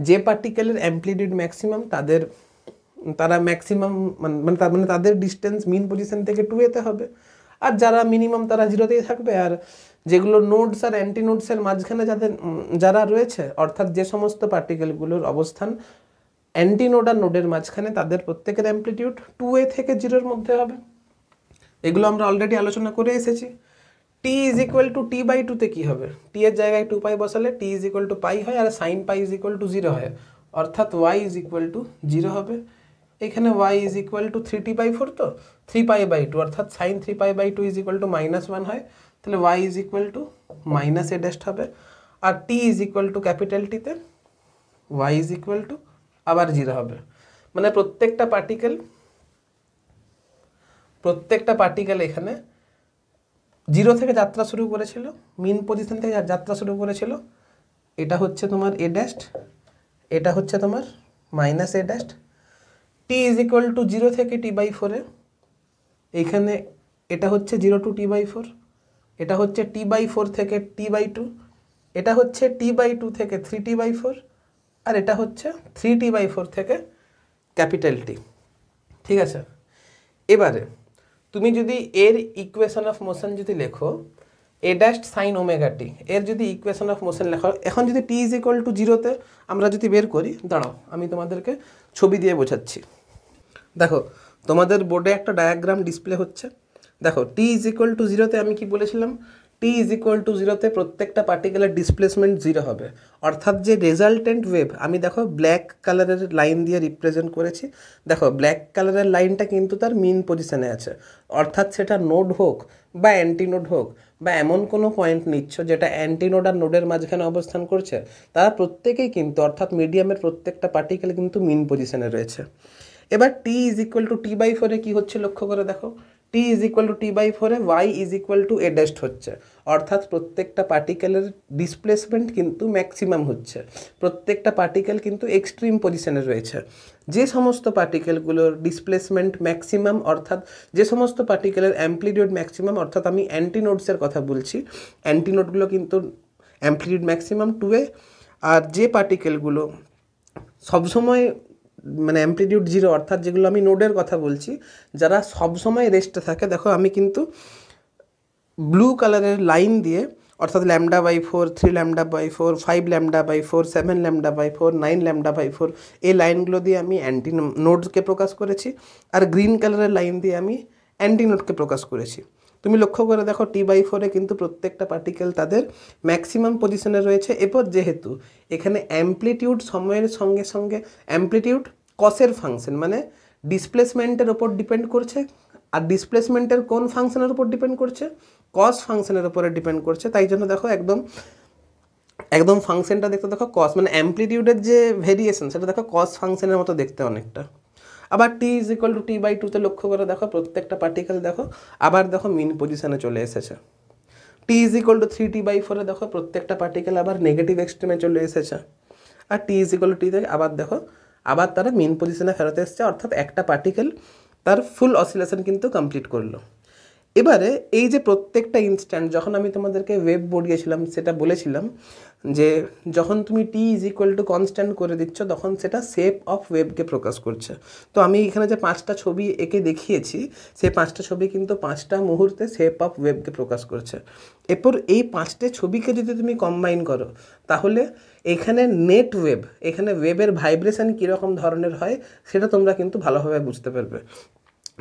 A: যে পার্টিকেলের অ্যাম্পলিটিউড ম্যাক্সিমাম তাদের তারা ম্যাক্সিমাম মানে, মানে তার মানে তাদের ডিস্টেন্স মিন পজিশন থেকে টু এতে হবে আর যারা মিনিমাম তারা জিরোতেই থাকবে আর যেগুলো নোডস আর অ্যান্টি অ্যান্টিনোডসের মাঝখানে যাদের যারা রয়েছে অর্থাৎ যে সমস্ত পার্টিকেলগুলোর অবস্থান অ্যান্টি নোড আর নোডের মাঝখানে তাদের প্রত্যেকের অ্যাম্প্লিটিউড টু এ থেকে জিরোর মধ্যে হবে এগুলো আমরা অলরেডি আলোচনা করে এসেছি T is equal to T by টুতে কী হবে টি এর জায়গায় টু পাই বসালে T is equal to pi হয় আর sine pi is equal to zero হয় অর্থাৎ Y is equal to zero হবে এখানে Y is equal to three T by four তো থ্রি পাই বাই টু অর্থাৎ sine three pi by two is equal to minus one হয় তাহলে Y is equal to minus A dash হবে আর T is equal to capital টিতে ওয়াই ইজ ইকুয়াল টু আবার জিরো হবে মানে প্রত্যেকটা পার্টিকেল প্রত্যেকটা পার্টিকেল এখানে জিরো থেকে যাত্রা শুরু করেছিল মিন পজিশন থেকে যাত্রা শুরু করেছিল এটা হচ্ছে তোমার এ ড্যাশ এটা হচ্ছে তোমার minus A dash T is equal to zero থেকে টি বাই ফোরে এইখানে এটা হচ্ছে zero to T by four এটা হচ্ছে টি বাই ফোর থেকে টি বাই টু এটা হচ্ছে টি বাই টু থেকে থ্রি টি বাই ফোর আর এটা হচ্ছে থ্রি টি বাই ফোর থেকে ক্যাপিটাল টি ঠিক আছে এবারে তুমি যদি এর ইকুয়েশন অফ মোশন যদি লেখো A dash sine omega T এর যদি ইকুয়েশন অফ মোশন লেখো এখন যদি টি ইজ ইকুয়াল টু জিরোতে আমরা যদি বের করি দাঁড়াও আমি তোমাদেরকে ছবি দিয়ে বোঝাচ্ছি দেখো তোমাদের বোর্ডে একটা ডায়াগ্রাম ডিসপ্লে হচ্ছে দেখো টি ইজ ইকুয়াল টু জিরোতে আমি কি বলেছিলাম টি ইজ ইকুয়াল টু জিরোতে প্রত্যেকটা পার্টিকুলার ডিসপ্লেসমেন্ট জিরো হবে অর্থাৎ যে রেজাল্টেন্ট ওয়েভ আমি দেখো ব্ল্যাক কালারের লাইন দিয়ে রিপ্রেজেন্ট করেছি দেখো ব্ল্যাক কালারের লাইনটা কিন্তু তার মিন পজিশানে আছে অর্থাৎ সেটা নোড হোক বা অ্যান্টিনোড হোক বা এমন কোনো পয়েন্ট নিচ্ছ যেটা অ্যান্টিনোড আর নোডের মাঝখানে অবস্থান করছে তারা প্রত্যেকেই কিন্তু অর্থাৎ মিডিয়ামের প্রত্যেকটা পার্টিকেল কিন্তু মিন পজিশানে রয়েছে এবার T is equal to T by ফোরে কী হচ্ছে লক্ষ্য করে দেখো T is equal to T by ফোরে Y is equal to A dash হচ্ছে অর্থাৎ প্রত্যেকটা পার্টিকেলের ডিসপ্লেসমেন্ট কিন্তু ম্যাক্সিমাম হচ্ছে প্রত্যেকটা পার্টিকেল কিন্তু এক্সট্রিম পজিশনে রয়েছে যে সমস্ত পার্টিকেলগুলোর ডিসপ্লেসমেন্ট ম্যাক্সিমাম অর্থাৎ যে সমস্ত পার্টিকেলের অ্যাম্পলিটিউড ম্যাক্সিমাম অর্থাৎ আমি অ্যান্টিনোডসের কথা বলছি অ্যান্টিনোডগুলো কিন্তু অ্যাম্পলিটিউড ম্যাক্সিমাম টুয়ে আর যে পার্টিকেলগুলো সবসময় মানে অ্যাম্পলিটিউড জিরো অর্থাৎ যেগুলো আমি নোডের কথা বলছি যারা সব সময় রেস্টে থাকে দেখো আমি কিন্তু ব্লু কালারের লাইন দিয়ে অর্থাৎ lambda by four three lambda by four five lambda by four seven lambda by four nine lambda by four এই লাইনগুলো দিয়ে আমি অ্যান্টি নোডকে প্রকাশ করেছি আর গ্রিন কালারের লাইন দিয়ে আমি অ্যান্টি নোডকে প্রকাশ করেছি তুমি লক্ষ্য করে দেখো টি বাই ফোরে কিন্তু প্রত্যেকটা পার্টিকেল তাদের ম্যাক্সিমাম পজিশনে রয়েছে এরপর যেহেতু এখানে অ্যাম্প্লিটিউড সময়ের সঙ্গে সঙ্গে অ্যাম্প্লিটিউড কসের ফাংশন মানে ডিসপ্লেসমেন্টের ওপর ডিপেন্ড করছে আর ডিসপ্লেসমেন্টের কোন ফাংশনের উপর ডিপেন্ড করছে কস ফাংশনের উপরে ডিপেন্ড করছে তাই জন্য দেখো একদম একদম ফাংশনটা দেখতে দেখো কস মানে অ্যাম্প্লিটিউডের যে ভেরিয়েশন সেটা দেখো কস ফাংশনের মতো দেখতে অনেকটা আবার T is equal to T by টুতে লক্ষ্য করে দেখো প্রত্যেকটা পার্টিকেল দেখো আবার দেখো মিন পজিশানে চলে এসেছে T is equal to three T by ফোরে দেখো প্রত্যেকটা পার্টিকেল আবার নেগেটিভ এক্সট্রিমে চলে এসেছে আর T is equal to T থেকে আবার দেখো আবার তারা মিন পজিশনে ফেরত এসছে অর্থাৎ একটা পার্টিকেল তার ফুল অসিলেশন কিন্তু কমপ্লিট করলো এবারে এই যে প্রত্যেকটা ইনস্ট্যান্ট যখন আমি তোমাদেরকে ওয়েব বোর্ড গিয়েছিলাম সেটা বলেছিলাম যে যখন তুমি T is equal to constant করে দিচ্ছ তখন সেটা শেপ অফ ওয়েবকে প্রকাশ করছে তো আমি এখানে যে পাঁচটা ছবি একে দেখিয়েছি সেই পাঁচটা ছবি কিন্তু পাঁচটা মুহূর্তে শেপ অফ ওয়েবকে প্রকাশ করছে এরপর এই পাঁচটে ছবিকে যদি তুমি কম্বাইন করো তাহলে এখানে নেট ওয়েব এখানে ওয়েবের ভাইব্রেশন কীরকম ধরনের হয় সেটা তোমরা কিন্তু ভালোভাবে বুঝতে পারবে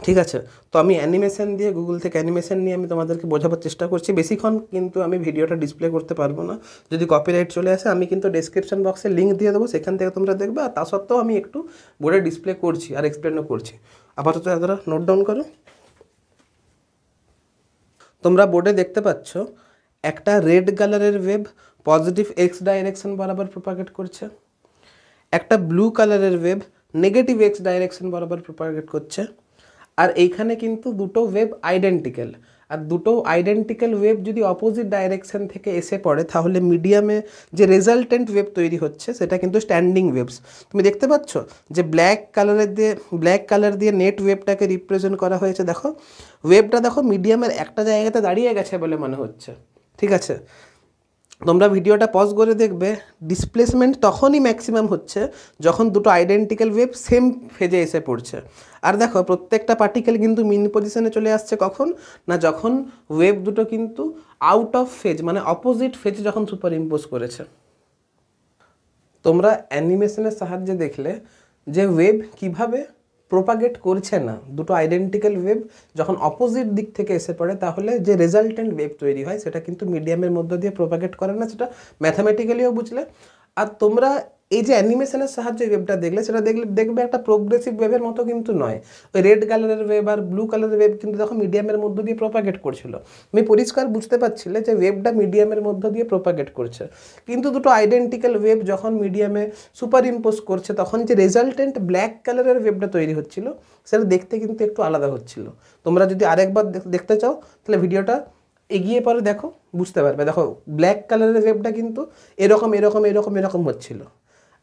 A: ঠিক আছে তো আমি অ্যানিমেশন দিয়ে গুগল থেকে অ্যানিমেশন নিয়ে আমি তোমাদেরকে বোঝাবার চেষ্টা করছি বেশিক্ষণ কিন্তু আমি ভিডিওটা ডিসপ্লে করতে পারবো না যদি কপিরাইট চলে আসে আমি কিন্তু ডেসক্রিপশন বক্সে লিঙ্ক দিয়ে দেবো সেখান থেকে তোমরা দেখবে আর তা সত্ত্বেও আমি একটু বোর্ডে ডিসপ্লে করছি আর এক্সপ্লেনও করছি আপাতত তারা নোট ডাউন করো তোমরা বোর্ডে দেখতে পাচ্ছ একটা রেড কালারের ওয়েব পজিটিভ এক্স ডাইরেকশন বরাবর প্রোপাগেট করছে একটা ব্লু কালারের ওয়েব নেগেটিভ এক্স ডাইরেকশন বরাবর প্রোপাগেট করছে আর এইখানে কিন্তু দুটো ওয়েব আইডেন্টিক্যাল আর দুটো আইডেন্টিক্যাল ওয়েব যদি অপোজিট ডাইরেকশন থেকে এসে পড়ে তাহলে মিডিয়ামে যে রেজাল্টেন্ট ওয়েব তৈরি হচ্ছে সেটা কিন্তু স্ট্যান্ডিং ওয়েবস তুমি দেখতে পাচ্ছ যে ব্ল্যাক কালারের দিয়ে ব্ল্যাক কালার দিয়ে নেট ওয়েভটাকে রিপ্রেজেন্ট করা হয়েছে দেখো ওয়েবটা দেখো মিডিয়ামের একটা জায়গাতে দাঁড়িয়ে গেছে বলে মনে হচ্ছে ঠিক আছে তোমরা ভিডিওটা পজ করে দেখবে ডিসপ্লেসমেন্ট তখনই ম্যাক্সিমাম হচ্ছে যখন দুটো আইডেন্টিক্যাল ওয়েভ সেম ফেজে এসে পড়ছে আর দেখো প্রত্যেকটা পার্টিকেল কিন্তু মিন পজিশনে চলে আসছে কখন না যখন ওয়েব দুটো কিন্তু আউট অফ ফেজ মানে অপোজিট ফেজে যখন সুপার ইম্পোজ করেছে তোমরা অ্যানিমেশনের সাহায্যে দেখলে যে ওয়েব কিভাবে প্রোপাগেট করছে না দুটো আইডেন্টিক্যাল ওয়েব যখন অপোজিট দিক থেকে এসে পড়ে তাহলে যে রেজাল্টেন্ট ওয়েব তৈরি হয় সেটা কিন্তু মিডিয়ামের মধ্য দিয়ে প্রোপাগেট করে না সেটা ম্যাথামেটিক্যালিও বুঝলে আর তোমরা এই যে অ্যানিমেশনের সাহায্যে ওয়েবটা দেখলে সেটা দেখলে দেখবে একটা প্রোগ্রেসিভ ওয়েবের মতো কিন্তু নয় ওই রেড কালারের ওয়েব আর ব্লু কালারের ওয়েভ কিন্তু দেখো মিডিয়ামের মধ্য দিয়ে প্রোপাগেট করছিল আমি পরিষ্কার বুঝতে পারছিলে যে ওয়েভটা মিডিয়ামের মধ্য দিয়ে প্রোপাগেট করছে কিন্তু দুটো আইডেন্টিক্যাল ওয়েভ যখন মিডিয়ামে সুপার ইম্পোজ করছে তখন যে রেজাল্টেন্ট ব্ল্যাক কালারের ওয়েভটা তৈরি হচ্ছিল সেটা দেখতে কিন্তু একটু আলাদা হচ্ছিল তোমরা যদি আরেকবার দেখতে চাও তাহলে ভিডিওটা এগিয়ে পরে দেখো বুঝতে পারবে দেখো ব্ল্যাক কালারের ওয়েভটা কিন্তু এরকম এরকম এরকম এরকম হচ্ছিলো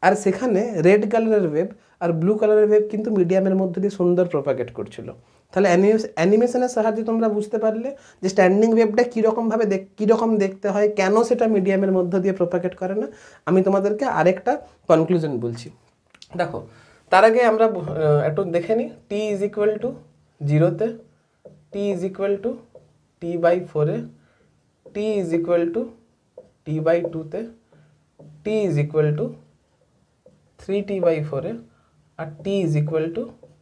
A: আর সেখানে রেড কালারের ওয়েব আর ব্লু কালারের ওয়েব কিন্তু মিডিয়ামের মধ্যে দিয়ে সুন্দর প্রপাগেট করছিল তাহলে অ্যানিমেশনের সাহায্যে তোমরা বুঝতে পারলে যে স্ট্যান্ডিং ওয়েবটা কীরকমভাবে দেখ কীরকম দেখতে হয় কেন সেটা মিডিয়ামের মধ্য দিয়ে প্রপাগেট করে না আমি তোমাদেরকে আরেকটা কনক্লুশন বলছি দেখো তার আগে আমরা একটু দেখে নিই টি ইজ ইকুয়াল টু জিরোতে T is equal to T by ফোরে T is equal to T by টুতে T is equal to three T by ফোরে আর T is equal to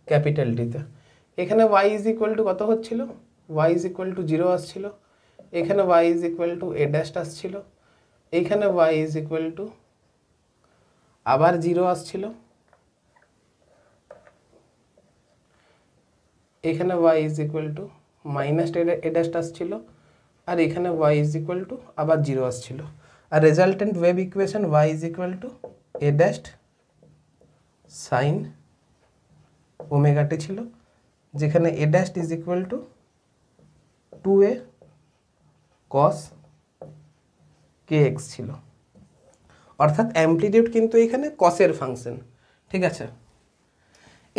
A: capital টিতে এখানে ওয়াই ইজ ইকুয়াল টু কত হচ্ছিল Y is equal to zero আসছিল এখানে Y is equal to A dash আসছিল এইখানে ওয়াই ইজ ইকুয়াল টু আবার জিরো আসছিল এখানে Y is equal to minus A dash আসছিল আর এখানে ওয়াই ইজ ইকুয়াল টু আবার জিরো আসছিল আর resultant wave equation Y is equal to A dash sine omega T ছিল যেখানে A dash is equal to two A cos K X ছিল অর্থাৎ অ্যাম্পলিটিউড কিন্তু এখানে কসের ফাংশন ঠিক আছে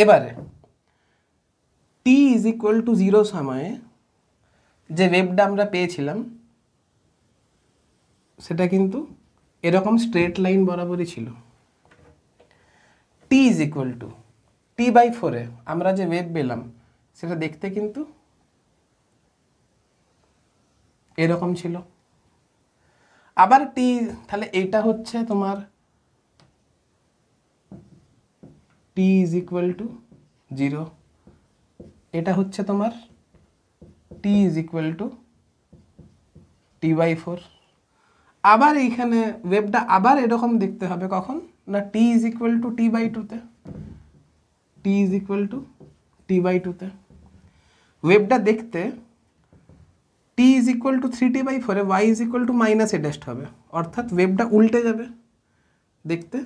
A: এবারে T is equal to zero সময়ে যে ওয়েবটা আমরা পেয়েছিলাম সেটা কিন্তু এরকম স্ট্রেট লাইন বরাবরই ছিল T is equal to T by ফোরে আমরা যে ওয়েভ পেলাম সেটা দেখতে কিন্তু এরকম ছিল আবার টি তাহলে এটা হচ্ছে তোমার T is equal to zero এটা হচ্ছে তোমার T is equal to T by four আবার এইখানে ওয়েবটা আবার এরকম দেখতে হবে কখন না T is equal to T by টুতে T is equal to T by টুতে ওয়েবটা দেখতে T is equal to three T by ফোরে Y is equal to minus A dash হবে অর্থাৎ ওয়েবটা উল্টে যাবে দেখতে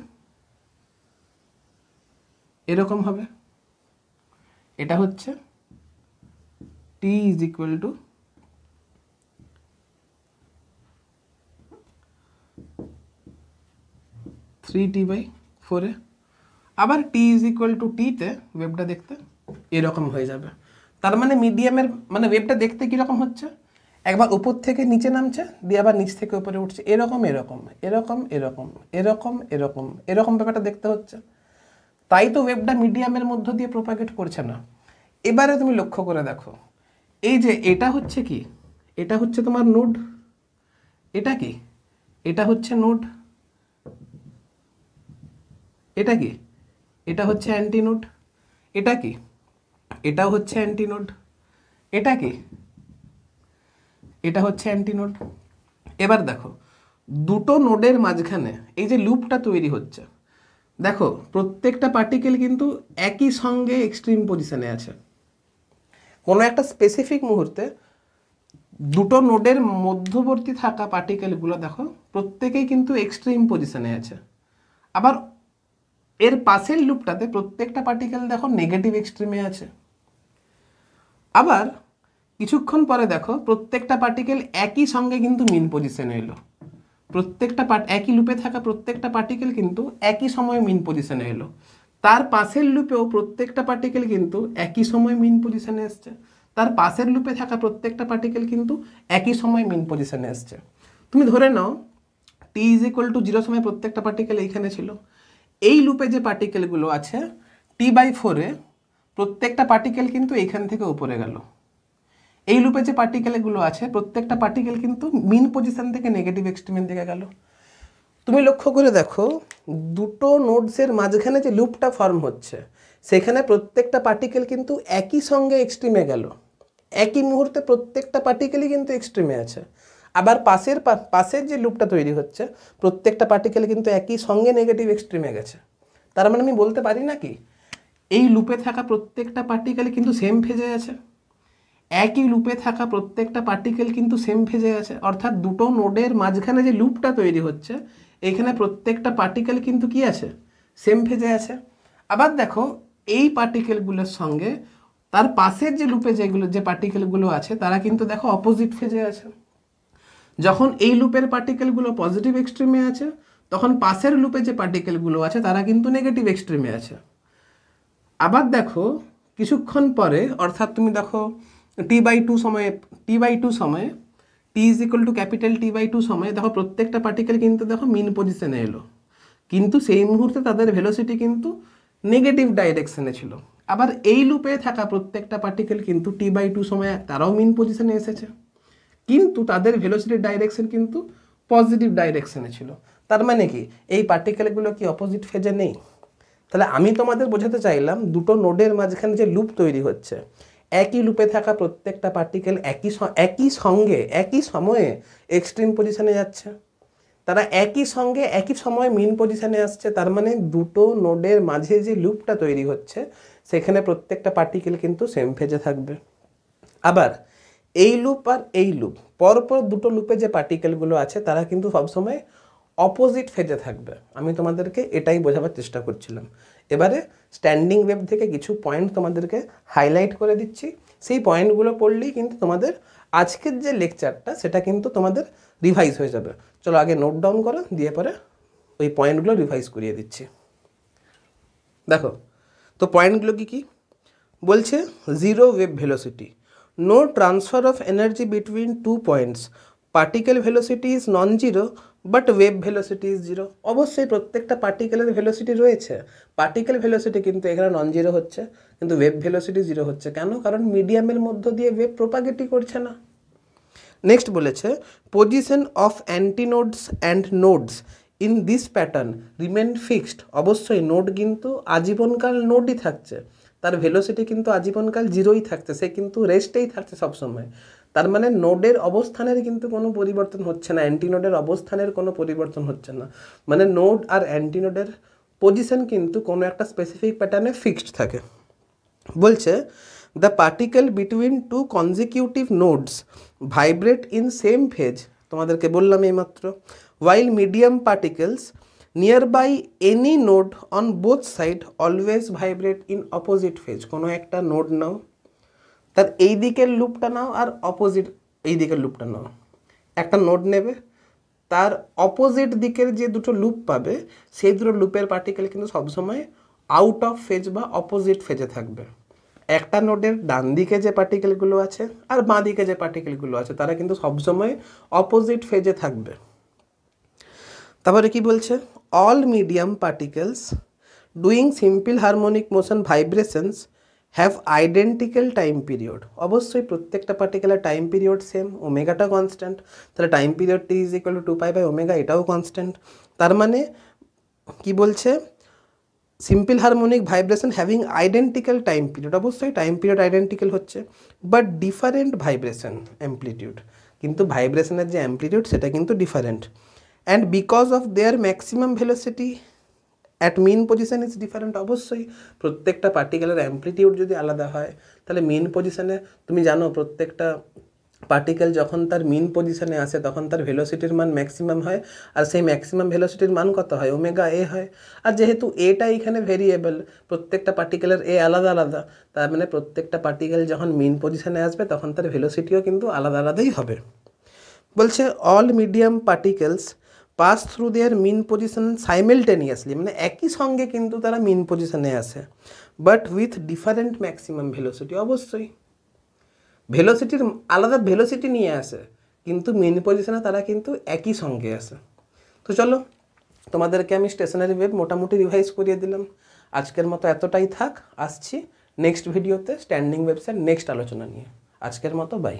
A: এরকম হবে এটা হচ্ছে T is equal to three T by ফোরে আবার টি ইজ ইকুয়াল টু টিতে ওয়েবটা দেখতে এরকম হয়ে যাবে তার মানে মিডিয়ামের মানে ওয়েবটা দেখতে কীরকম হচ্ছে একবার উপর থেকে নিচে নামছে দিয়ে আবার নিচ থেকে উপরে উঠছে এরকম এরকম এরকম এরকম এরকম এরকম এরকম ব্যাপারটা দেখতে হচ্ছে তাই তো ওয়েবটা মিডিয়ামের মধ্য দিয়ে প্রোপাগেট করছে না এবারে তুমি লক্ষ্য করে দেখো এই যে এটা হচ্ছে কি এটা হচ্ছে তোমার নোড এটা কি এটা হচ্ছে নোড এটা কি এটা হচ্ছে অ্যান্টিনোড এটা কি এটাও হচ্ছে অ্যান্টিনোড এটা কি এটা হচ্ছে অ্যান্টিনোড এবার দেখো দুটো নোডের মাঝখানে এই যে লুপটা তৈরি হচ্ছে দেখো প্রত্যেকটা পার্টিকেল কিন্তু একই সঙ্গে এক্সট্রিম পজিশানে আছে কোনো একটা স্পেসিফিক মুহূর্তে দুটো নোডের মধ্যবর্তী থাকা পার্টিকেলগুলো দেখো প্রত্যেকেই কিন্তু এক্সট্রিম পজিশানে আছে আবার এর পাশের লুপটাতে প্রত্যেকটা পার্টিকেল দেখো নেগেটিভ এক্সট্রিমে আছে আবার কিছুক্ষণ পরে দেখো প্রত্যেকটা পার্টিকেল একই সঙ্গে কিন্তু মিন পজিশনে এলো প্রত্যেকটা পার্ট একই লুপে থাকা প্রত্যেকটা পার্টিকেল কিন্তু একই সময়ে মিন পজিশনে এলো তার পাশের লুপেও প্রত্যেকটা পার্টিকেল কিন্তু একই সময় মিন পজিশনে এসছে তার পাশের লুপে থাকা প্রত্যেকটা পার্টিকেল কিন্তু একই সময় মিন পজিশনে এসছে তুমি ধরে নাও T is equal to zero সময় প্রত্যেকটা পার্টিকেল এইখানে ছিল এই লুপে যে পার্টিকেলগুলো আছে টি বাই ফোরে প্রত্যেকটা পার্টিকেল কিন্তু এখান থেকে উপরে গেল এই লুপে যে পার্টিকেলগুলো আছে প্রত্যেকটা পার্টিকেল কিন্তু মিন পজিশন থেকে নেগেটিভ এক্সট্রিমের দিকে গেল তুমি লক্ষ্য করে দেখো দুটো নোটসের মাঝখানে যে লুপটা ফর্ম হচ্ছে সেখানে প্রত্যেকটা পার্টিকেল কিন্তু একই সঙ্গে এক্সট্রিমে গেল একই মুহূর্তে প্রত্যেকটা পার্টিকেলই কিন্তু এক্সট্রিমে আছে আবার পাশের পাশের যে লুপটা তৈরি হচ্ছে প্রত্যেকটা পার্টিকেল কিন্তু একই সঙ্গে নেগেটিভ এক্সট্রিমে গেছে তার মানে আমি বলতে পারি না কি এই লুপে থাকা প্রত্যেকটা পার্টিকেল কিন্তু সেম ফেজে আছে একই লুপে থাকা প্রত্যেকটা পার্টিকেল কিন্তু সেম ফেজে আছে অর্থাৎ দুটো নোডের মাঝখানে যে লুপটা তৈরি হচ্ছে এখানে প্রত্যেকটা পার্টিকেল কিন্তু কি আছে সেম ফেজে আছে আবার দেখো এই পার্টিকেলগুলোর সঙ্গে তার পাশের যে লুপে যেগুলো যে পার্টিকেলগুলো আছে তারা কিন্তু দেখো অপোজিট ফেজে আছে যখন এই লুপের পার্টিকেলগুলো পজিটিভ এক্সট্রিমে আছে তখন পাশের লুপে যে পার্টিকেলগুলো আছে তারা কিন্তু নেগেটিভ এক্সট্রিমে আছে আবার দেখো কিছুক্ষণ পরে অর্থাৎ তুমি দেখো টি বাই টু সময়ে টি বাই টু সময়ে T is equal to capital T by two সময়ে দেখো প্রত্যেকটা পার্টিকেল কিন্তু দেখো মিন পজিশনে এলো কিন্তু সেই মুহূর্তে তাদের ভেলোসিটি কিন্তু নেগেটিভ ডাইরেকশানে ছিল আবার এই লুপে থাকা প্রত্যেকটা পার্টিকেল কিন্তু টি বাই টু সময়ে তারাও মিন পজিশনে এসেছে কিন্তু তাদের ভেলোসিটির ডাইরেকশন কিন্তু পজিটিভ ডাইরেকশনে ছিল তার মানে কি এই পার্টিকেলগুলো কি অপোজিট ফেজে নেই তাহলে আমি তোমাদের বোঝাতে চাইলাম দুটো নোডের মাঝখানে যে লুপ তৈরি হচ্ছে একই লুপে থাকা প্রত্যেকটা পার্টিকেল একই একই সঙ্গে একই সময়ে এক্সট্রিম পজিশানে যাচ্ছে তারা একই সঙ্গে একই সময়ে মিন পজিশানে আসছে তার মানে দুটো নোডের মাঝে যে লুপটা তৈরি হচ্ছে সেখানে প্রত্যেকটা পার্টিকেল কিন্তু সেম ফেজে থাকবে আবার এই লুপ আর এই লুপ পরপর দুটো লুপে যে পার্টিকেলগুলো আছে তারা কিন্তু সবসময় অপোজিট ফেজে থাকবে আমি তোমাদেরকে এটাই বোঝাবার চেষ্টা করছিলাম এবারে স্ট্যান্ডিং ওয়েব থেকে কিছু পয়েন্ট তোমাদেরকে হাইলাইট করে দিচ্ছি সেই পয়েন্টগুলো পড়লেই কিন্তু তোমাদের আজকের যে লেকচারটা সেটা কিন্তু তোমাদের রিভাইজ হয়ে যাবে চলো আগে নোট ডাউন করো দিয়ে পরে ওই পয়েন্টগুলো রিভাইজ করিয়ে দিচ্ছি দেখো তো পয়েন্টগুলো কি কি বলছে zero wave velocity no transfer of energy between two points particle velocity is non-zero but wave velocity is zero অবশ্যই প্রত্যেকটা পার্টিকেলের ভেলোসিটি রয়েছে পার্টিকেল ভেলোসিটি কিন্তু এখানে নন জিরো হচ্ছে কিন্তু ওয়েব ভেলোসিটি জিরো হচ্ছে কেন কারণ মিডিয়ামের মধ্য দিয়ে ওয়েব প্রোপাগেটই করছে না নেক্সট বলেছে position of antinodes and nodes in this pattern remain fixed অবশ্যই নোড কিন্তু আজীবনকাল নোডই থাকছে তার ভেলোসিটি কিন্তু আজীবনকাল জিরোই থাকছে সে কিন্তু রেস্টেই থাকছে সবসময় তার মানে নোডের অবস্থানের কিন্তু কোনো পরিবর্তন হচ্ছে না অ্যান্টিনোডের অবস্থানের কোনো পরিবর্তন হচ্ছে না মানে নোড আর অ্যান্টিনোডের পজিশন কিন্তু কোনো একটা স্পেসিফিক প্যাটার্নে ফিক্সড থাকে বলছে the particle between two consecutive nodes vibrate in same phase তোমাদেরকে বললাম এইমাত্র while medium particles nearby any node on both side always vibrate in opposite phase কোনো একটা নোড নাও তার এই দিকের লুপটা নাও আর অপোজিট এই দিকের লুপটা নাও একটা নোড নেবে তার অপোজিট দিকের যে দুটো লুপ পাবে সেই দুটো লুপের পার্টিকেল কিন্তু সবসময় আউট অফ ফেজ বা অপোজিট ফেজে থাকবে একটা নোডের ডান দিকে যে পার্টিকেলগুলো আছে আর বাঁ দিকে যে পার্টিকেলগুলো আছে তারা কিন্তু সবসময় অপোজিট ফেজে থাকবে তারপরে কি বলছে all medium particles doing simple harmonic motion vibrations have identical time period অবশ্যই প্রত্যেকটা পার্টিকুলার টাইম পিরিয়ড সেম ওমেগাটা কনস্ট্যান্ট তাহলে time period T is equal to two pi by omega এটাও কনস্ট্যান্ট তার মানে কি বলছে simple harmonic vibration having identical time period অবশ্যই টাইম পিরিয়ড আইডেন্টিক্যাল হচ্ছে বাট ডিফারেন্ট ভাইব্রেশন অ্যাম্পলিটিউড কিন্তু ভাইব্রেশনের যে অ্যাম্পলিটিউড সেটা কিন্তু different and because of their maximum velocity at mean position is different অবশ্যই প্রত্যেকটা পার্টিকেলের অ্যাম্প্লিটিউড যদি আলাদা হয় তাহলে মেন পজিশানে তুমি জানো প্রত্যেকটা পার্টিকেল যখন তার মিন পজিশানে আসে তখন তার ভেলোসিটির মান ম্যাক্সিমাম হয় আর সেই ম্যাক্সিমাম ভেলোসিটির মান কত হয় ওমেগা এ হয় আর যেহেতু এটা এখানে ভেরিয়েবল প্রত্যেকটা পার্টিকেলের এ আলাদা আলাদা তার মানে প্রত্যেকটা পার্টিকেল যখন মিন পজিশানে আসবে তখন তার ভেলোসিটিও কিন্তু আলাদা আলাদাই হবে বলছে all medium particles pass through their mean position simultaneously মানে একই সঙ্গে কিন্তু তারা মিন পজিশনে আসে but with different maximum velocity অবশ্যই ভেলোসিটির আলাদা ভেলোসিটি নিয়ে আসে কিন্তু মিন পজিশনে তারা কিন্তু একই সঙ্গে আসে তো চলো তোমাদেরকে আমি স্টেশনারি ওয়েব মোটামুটি রিভাইজ করিয়ে দিলাম আজকের মতো এতটাই থাক আসছি নেক্সট ভিডিওতে স্ট্যান্ডিং ওয়েবসাইট নেক্সট আলোচনা নিয়ে আজকের মতো বাই